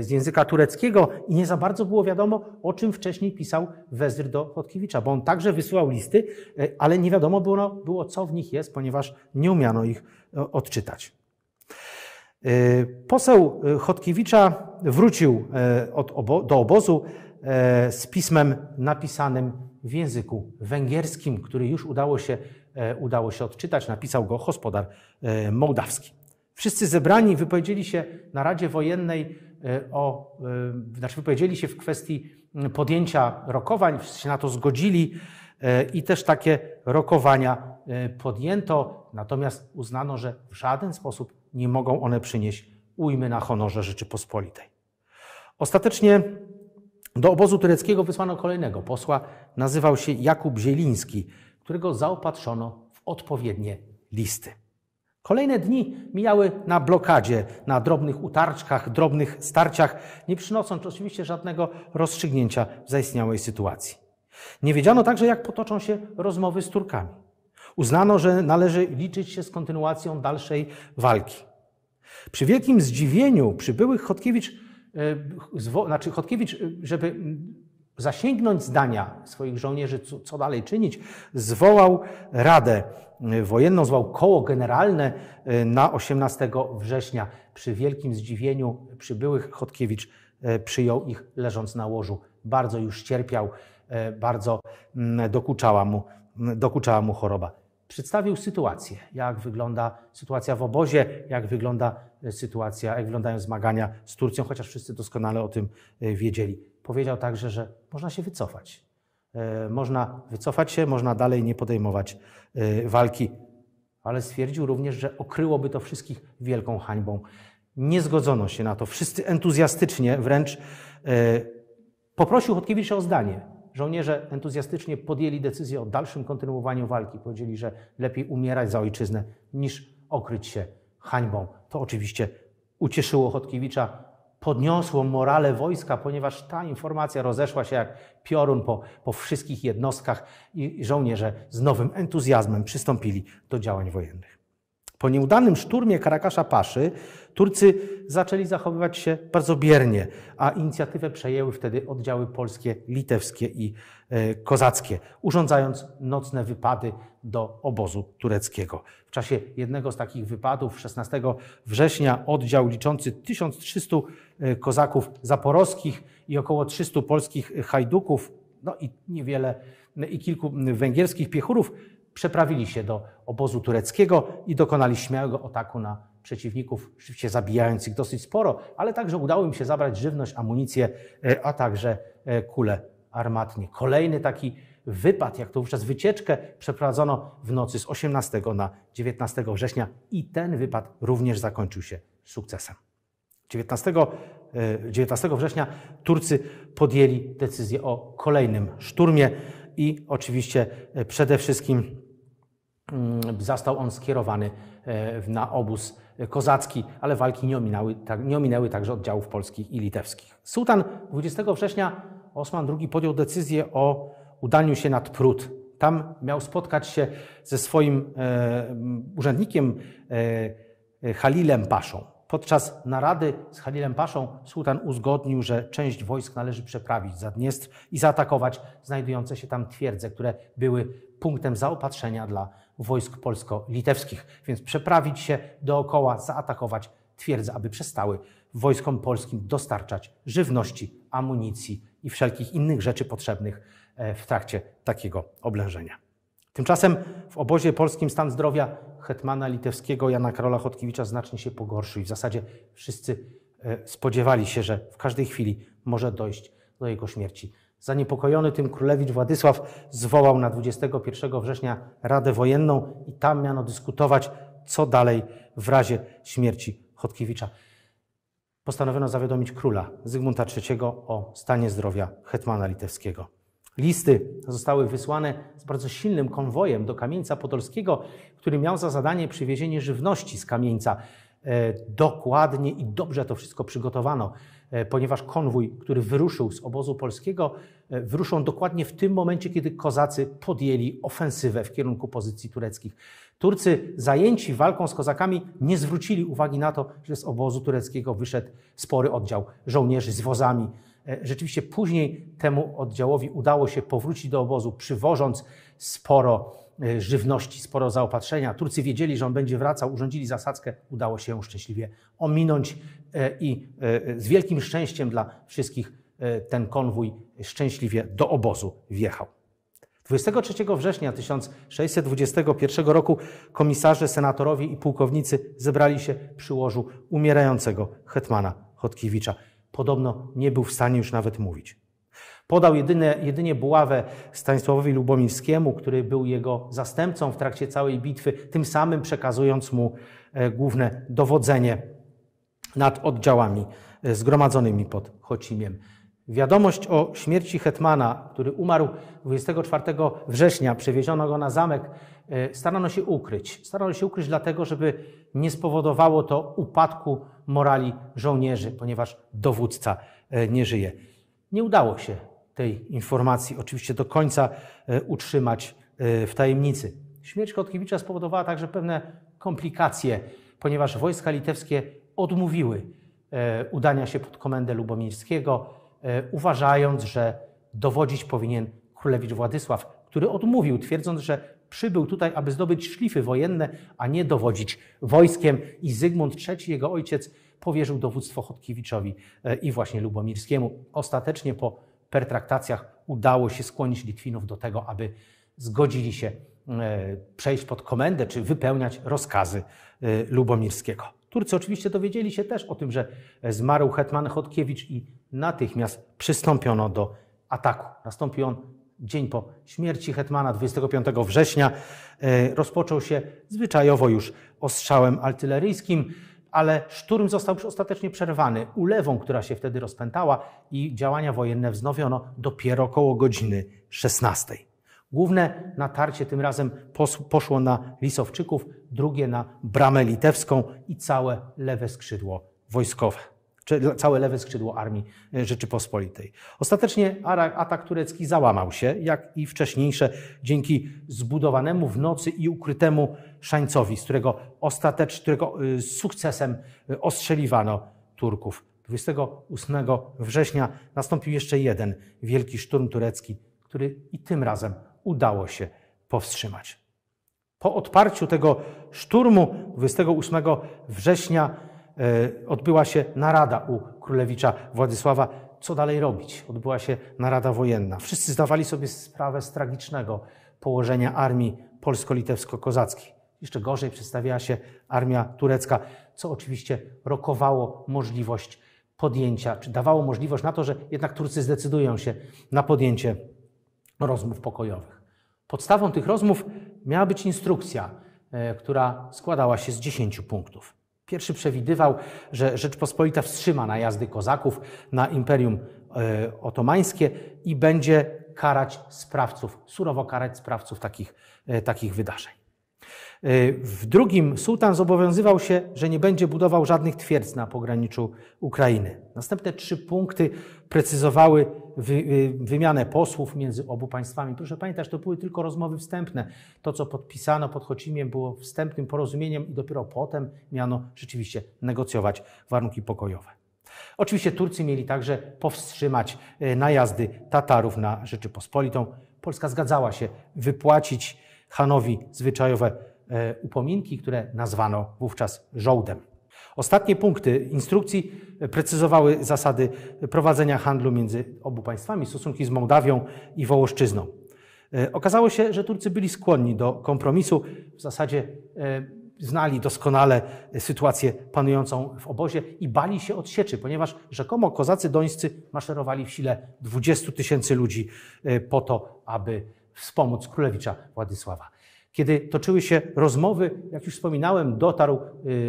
z języka tureckiego i nie za bardzo było wiadomo, o czym wcześniej pisał wezyr do Chodkiewicza, bo on także wysyłał listy, ale nie wiadomo było, było co w nich jest, ponieważ nie umiano ich odczytać. Poseł Chodkiewicza wrócił do obozu E, z pismem napisanym w języku węgierskim, który już udało się, e, udało się odczytać. Napisał go gospodar e, mołdawski. Wszyscy zebrani wypowiedzieli się na Radzie Wojennej o, znaczy wypowiedzieli się w kwestii podjęcia rokowań, wszyscy się na to zgodzili i też takie rokowania podjęto, natomiast uznano, że w żaden sposób nie mogą one przynieść ujmy na honorze Rzeczypospolitej. Ostatecznie do obozu tureckiego wysłano kolejnego posła, nazywał się Jakub Zieliński, którego zaopatrzono w odpowiednie listy. Kolejne dni mijały na blokadzie, na drobnych utarczkach, drobnych starciach, nie przynosząc oczywiście żadnego rozstrzygnięcia w zaistniałej sytuacji. Nie wiedziano także, jak potoczą się rozmowy z Turkami. Uznano, że należy liczyć się z kontynuacją dalszej walki. Przy wielkim zdziwieniu przybyłych Chodkiewicz znaczy Chodkiewicz, żeby zasięgnąć zdania swoich żołnierzy, co, dalej czynić, zwołał Radę y, Wojenną, zwołał koło generalne y, na 18 września. Przy wielkim zdziwieniu przybyłych Chodkiewicz y, przyjął ich leżąc na łożu. Bardzo już cierpiał, bardzo mm, dokuczała mu, dokuczała mu choroba przedstawił sytuację, jak wygląda sytuacja w obozie, jak wygląda e, sytuacja, jak wyglądają zmagania z Turcją, chociaż wszyscy doskonale o tym e, wiedzieli. Powiedział także, że można się wycofać. E, można wycofać się, można dalej nie podejmować walki, ale stwierdził również, że okryłoby to wszystkich wielką hańbą. Nie zgodzono się na to. Wszyscy entuzjastycznie wręcz poprosił Chodkiewicza o zdanie żołnierze entuzjastycznie podjęli decyzję o dalszym kontynuowaniu walki. Powiedzieli, że lepiej umierać za ojczyznę niż okryć się hańbą. To oczywiście ucieszyło Chodkiewicza, podniosło morale wojska, ponieważ ta informacja rozeszła się jak piorun po, po wszystkich jednostkach i żołnierze z nowym entuzjazmem przystąpili do działań wojennych. Po nieudanym szturmie Karakasza Paszy Turcy zaczęli zachowywać się bardzo biernie, a inicjatywę przejęły wtedy oddziały polskie, litewskie i e, kozackie, urządzając nocne wypady do obozu tureckiego. W czasie jednego z takich wypadów 16 września oddział liczący 1300 e, kozaków zaporowskich i około 300 polskich hajduków, no i niewiele, i kilku węgierskich piechurów przeprawili się do obozu tureckiego i dokonali śmiałego ataku na przeciwników, oczywiście zabijając ich dosyć sporo, ale także udało im się zabrać żywność, amunicję, e, a także e, kule armatnie. Kolejny taki wypad, jak to wówczas wycieczkę, przeprowadzono w nocy z 18 na 19 września i ten wypad również zakończył się sukcesem. 19, 19 e, września Turcy podjęli decyzję o kolejnym szturmie i oczywiście e, przede wszystkim mm, został on skierowany e, na obóz kozacki, ale walki nie ominęły, nie ominęły także oddziałów polskich i litewskich. Sułtan 20 września Osman II podjął decyzję o udaniu się nad Prut. Tam miał spotkać się ze swoim e, urzędnikiem Halilem Paszą. Podczas narady z Halilem Paszą sułtan uzgodnił, że część wojsk należy przeprawić za Dniestr i zaatakować znajdujące się tam twierdze, które były punktem zaopatrzenia dla wojsk polsko-litewskich. Więc przeprawić się dookoła, zaatakować twierdze, aby przestały wojskom polskim dostarczać żywności, amunicji i wszelkich innych rzeczy potrzebnych e, w trakcie takiego oblężenia. Tymczasem w obozie polskim stan zdrowia hetmana litewskiego Jana Karola Chodkiewicza znacznie się pogorszył i w zasadzie wszyscy e, spodziewali się, że w każdej chwili może dojść do jego śmierci. Zaniepokojony tym królewicz Władysław zwołał na 21 września Radę Wojenną i tam miano dyskutować, co dalej w razie śmierci Chodkiewicza. Postanowiono zawiadomić króla Zygmunta III o stanie zdrowia hetmana litewskiego. Listy zostały wysłane z bardzo silnym konwojem do Kamieńca Podolskiego, który miał za zadanie przywiezienie żywności z Kamieńca. E, dokładnie i dobrze to wszystko przygotowano, e, ponieważ konwój, który wyruszył z obozu polskiego, e, wyruszył dokładnie w tym momencie, kiedy kozacy podjęli ofensywę w kierunku pozycji tureckich. Turcy zajęci walką z kozakami nie zwrócili uwagi na to, że z obozu tureckiego wyszedł spory oddział żołnierzy z wozami E, rzeczywiście później temu oddziałowi udało się powrócić do obozu, przywożąc sporo e, żywności, sporo zaopatrzenia. Turcy wiedzieli, że on będzie wracał, urządzili zasadzkę, udało się ją szczęśliwie ominąć e, i z wielkim szczęściem dla wszystkich ten konwój szczęśliwie do obozu wjechał. 23 września 1621 roku komisarze, senatorowie i pułkownicy zebrali się przy łożu umierającego hetmana Chodkiewicza podobno nie był w stanie już nawet mówić. Podał jedynie, jedynie buławę Stanisławowi Lubomirskiemu, który był jego zastępcą w trakcie całej bitwy, tym samym przekazując mu e, główne dowodzenie nad oddziałami e, zgromadzonymi pod Chocimiem. Wiadomość o śmierci Hetmana, który umarł 24 września, przewieziono go na zamek E, starano się ukryć. Starano się ukryć dlatego, żeby nie spowodowało to upadku morali żołnierzy, ponieważ dowódca e, nie żyje. Nie udało się tej informacji oczywiście do końca e, utrzymać w tajemnicy. Śmierć Kotkiewicza spowodowała także pewne komplikacje, ponieważ wojska litewskie odmówiły udania się pod komendę Lubomirskiego, uważając, że dowodzić powinien królewicz Władysław, który odmówił, twierdząc, że przybył tutaj, aby zdobyć szlify wojenne, a nie dowodzić wojskiem. I Zygmunt III, jego ojciec, powierzył dowództwo Chodkiewiczowi e, i właśnie Lubomirskiemu. Ostatecznie po pertraktacjach udało się skłonić Litwinów do tego, aby zgodzili się e, przejść pod komendę czy wypełniać rozkazy e, Lubomirskiego. Turcy oczywiście dowiedzieli się też o tym, że zmarł hetman Chodkiewicz i natychmiast przystąpiono do ataku. Nastąpił on dzień po śmierci Hetmana 25 września e, rozpoczął się zwyczajowo już ostrzałem artyleryjskim, ale szturm został już ostatecznie przerwany ulewą, która się wtedy rozpętała i działania wojenne wznowiono dopiero około godziny 16. Główne natarcie tym razem poszło na Lisowczyków, drugie na Bramę Litewską i całe lewe skrzydło wojskowe całe lewe skrzydło Armii e, Rzeczypospolitej. Ostatecznie atak turecki załamał się, jak i wcześniejsze, dzięki zbudowanemu w nocy i ukrytemu szańcowi, z którego, ostatecz, którego e, sukcesem e, ostrzeliwano Turków. 28 września nastąpił jeszcze jeden wielki szturm turecki, który i tym razem udało się powstrzymać. Po odparciu tego szturmu 28 września E, odbyła się narada u królewicza Władysława, co dalej robić. Odbyła się narada wojenna. Wszyscy zdawali sobie sprawę z tragicznego położenia armii polsko-litewsko-kozackiej. Jeszcze gorzej przedstawiała się armia turecka, co oczywiście rokowało możliwość podjęcia, czy dawało możliwość na to, że jednak Turcy zdecydują się na podjęcie rozmów pokojowych. Podstawą tych rozmów miała być instrukcja, e, która składała się z dziesięciu punktów. Pierwszy przewidywał, że Rzeczpospolita wstrzyma najazdy kozaków na Imperium e, Otomańskie i będzie karać sprawców, surowo karać sprawców takich, e, takich wydarzeń. Y, w drugim sułtan zobowiązywał się, że nie będzie budował żadnych twierdz na pograniczu Ukrainy. Następne trzy punkty precyzowały y, wymianę posłów między obu państwami. Proszę pamiętać, to były tylko rozmowy wstępne. To, co podpisano pod Chocimiem, było wstępnym porozumieniem i dopiero potem miano rzeczywiście negocjować warunki pokojowe. Oczywiście Turcy mieli także powstrzymać y, najazdy Tatarów na Rzeczypospolitą. Polska zgadzała się wypłacić Hanowi zwyczajowe e, upominki, które nazwano wówczas żołdem. Ostatnie punkty instrukcji e, precyzowały zasady prowadzenia handlu między obu państwami, stosunki z Mołdawią i Wołoszczyzną. E, okazało się, że Turcy byli skłonni do kompromisu. W zasadzie znali doskonale sytuację panującą w obozie i bali się odsieczy, ponieważ rzekomo kozacy dońscy maszerowali w sile 20 tysięcy ludzi po to, aby wspomóc królewicza Władysława. Kiedy toczyły się rozmowy, jak już wspominałem, dotarł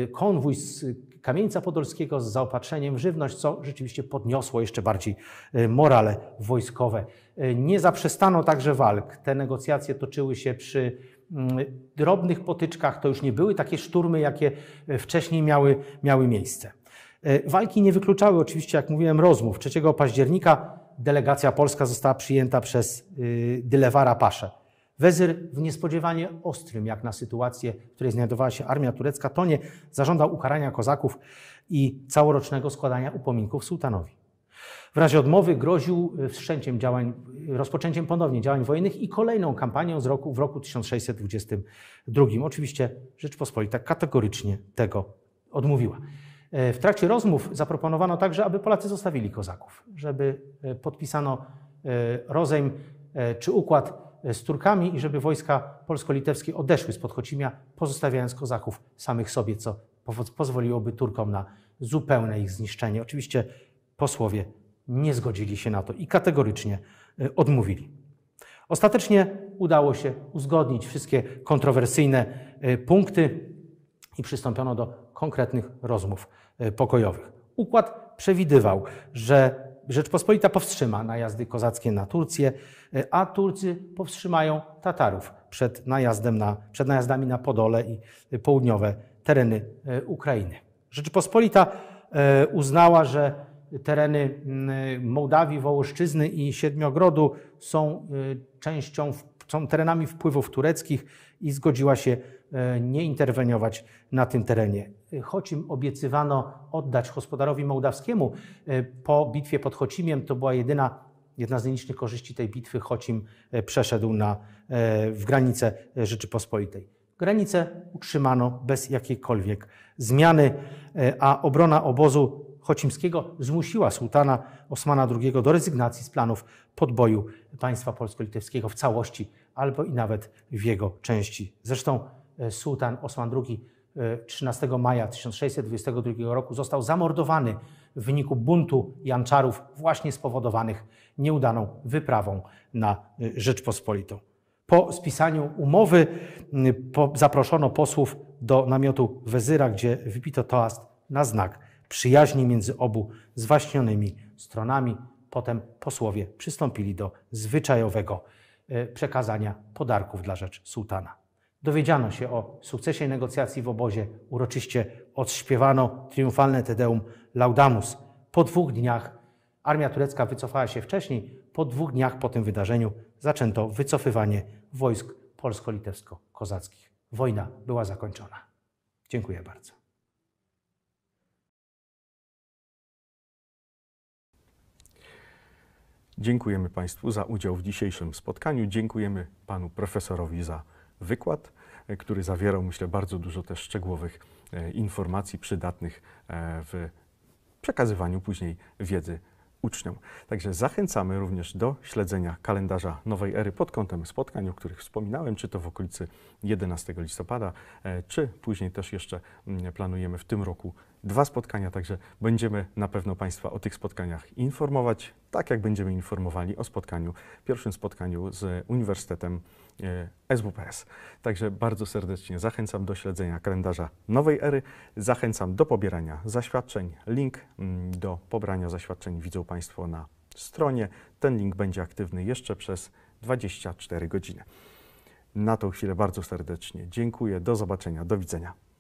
y, konwój z Kamieńca Podolskiego z zaopatrzeniem w żywność, co rzeczywiście podniosło jeszcze bardziej y, morale wojskowe. Y, nie zaprzestano także walk. Te negocjacje toczyły się przy mm, drobnych potyczkach. To już nie były takie szturmy, jakie wcześniej miały, miały miejsce. Walki nie wykluczały oczywiście, jak mówiłem, rozmów. 3 października delegacja polska została przyjęta przez y, Dylewara Paszę. Wezyr w niespodziewanie ostrym, jak na sytuację, w której znajdowała się armia turecka, tonie zażądał ukarania kozaków i całorocznego składania upominków sułtanowi. W razie odmowy groził y, wszczęciem działań, y, rozpoczęciem ponownie działań wojennych i kolejną kampanią z roku, w roku 1622. Oczywiście Rzeczpospolita kategorycznie tego odmówiła. W trakcie rozmów zaproponowano także, aby Polacy zostawili kozaków, żeby e, podpisano e, rozejm e, czy układ z Turkami i żeby wojska polsko-litewskie odeszły z Podchocimia, pozostawiając kozaków samych sobie, co pozwoliłoby Turkom na zupełne ich zniszczenie. Oczywiście posłowie nie zgodzili się na to i kategorycznie odmówili. Ostatecznie udało się uzgodnić wszystkie kontrowersyjne punkty i przystąpiono do konkretnych rozmów e, pokojowych. Układ przewidywał, że Rzeczpospolita powstrzyma najazdy kozackie na Turcję, e, a Turcy powstrzymają Tatarów przed, najazdem na, przed najazdami na Podole i e, południowe tereny Ukrainy. Rzeczpospolita uznała, że tereny Mołdawii, Wołoszczyzny i Siedmiogrodu są częścią, są terenami wpływów tureckich i zgodziła się nie interweniować na tym terenie. Choć im obiecywano oddać gospodarowi mołdawskiemu e, po bitwie pod Chocimiem, to była jedyna, jedna z nielicznych korzyści tej bitwy. Chocim e, przeszedł na, e, w granice Rzeczypospolitej. Granicę utrzymano bez jakiejkolwiek zmiany, a obrona obozu Chocimskiego zmusiła sułtana Osmana II do rezygnacji z planów podboju państwa polsko-litewskiego w całości albo i nawet w jego części. Zresztą E, sułtan Osman II 13 e, maja 1622 roku został zamordowany w wyniku buntu Janczarów właśnie spowodowanych nieudaną wyprawą na e, Rzeczpospolitą. Po spisaniu umowy zaproszono posłów do namiotu wezyra, gdzie wypito toast na znak przyjaźni między obu zwaśnionymi stronami. Potem posłowie przystąpili do zwyczajowego przekazania podarków dla rzecz sułtana. Dowiedziano się o sukcesie negocjacji w obozie, uroczyście odśpiewano triumfalne Tedeum Laudamus. Po dwóch dniach armia turecka wycofała się wcześniej, po dwóch dniach po tym wydarzeniu zaczęto wycofywanie wojsk polsko-litewsko-kozackich. Wojna była zakończona. Dziękuję bardzo. Dziękujemy Państwu za udział w dzisiejszym spotkaniu. Dziękujemy Panu Profesorowi za wykład, e, który zawierał, myślę, bardzo dużo też szczegółowych e, informacji przydatnych e, w przekazywaniu później wiedzy uczniom. Także zachęcamy również do śledzenia kalendarza nowej ery pod kątem spotkań, o których wspominałem, czy to w okolicy 11 listopada, czy później też jeszcze mm, planujemy w tym roku dwa spotkania, także będziemy na pewno Państwa o tych spotkaniach informować, tak jak będziemy informowali o spotkaniu, pierwszym spotkaniu z Uniwersytetem SWPS. E, Także bardzo serdecznie zachęcam do śledzenia kalendarza nowej ery, zachęcam do pobierania zaświadczeń. Link mm, do pobrania zaświadczeń widzą Państwo na stronie. Ten link będzie aktywny jeszcze przez 24 godziny. Na tą chwilę bardzo serdecznie dziękuję. Do zobaczenia. Do widzenia.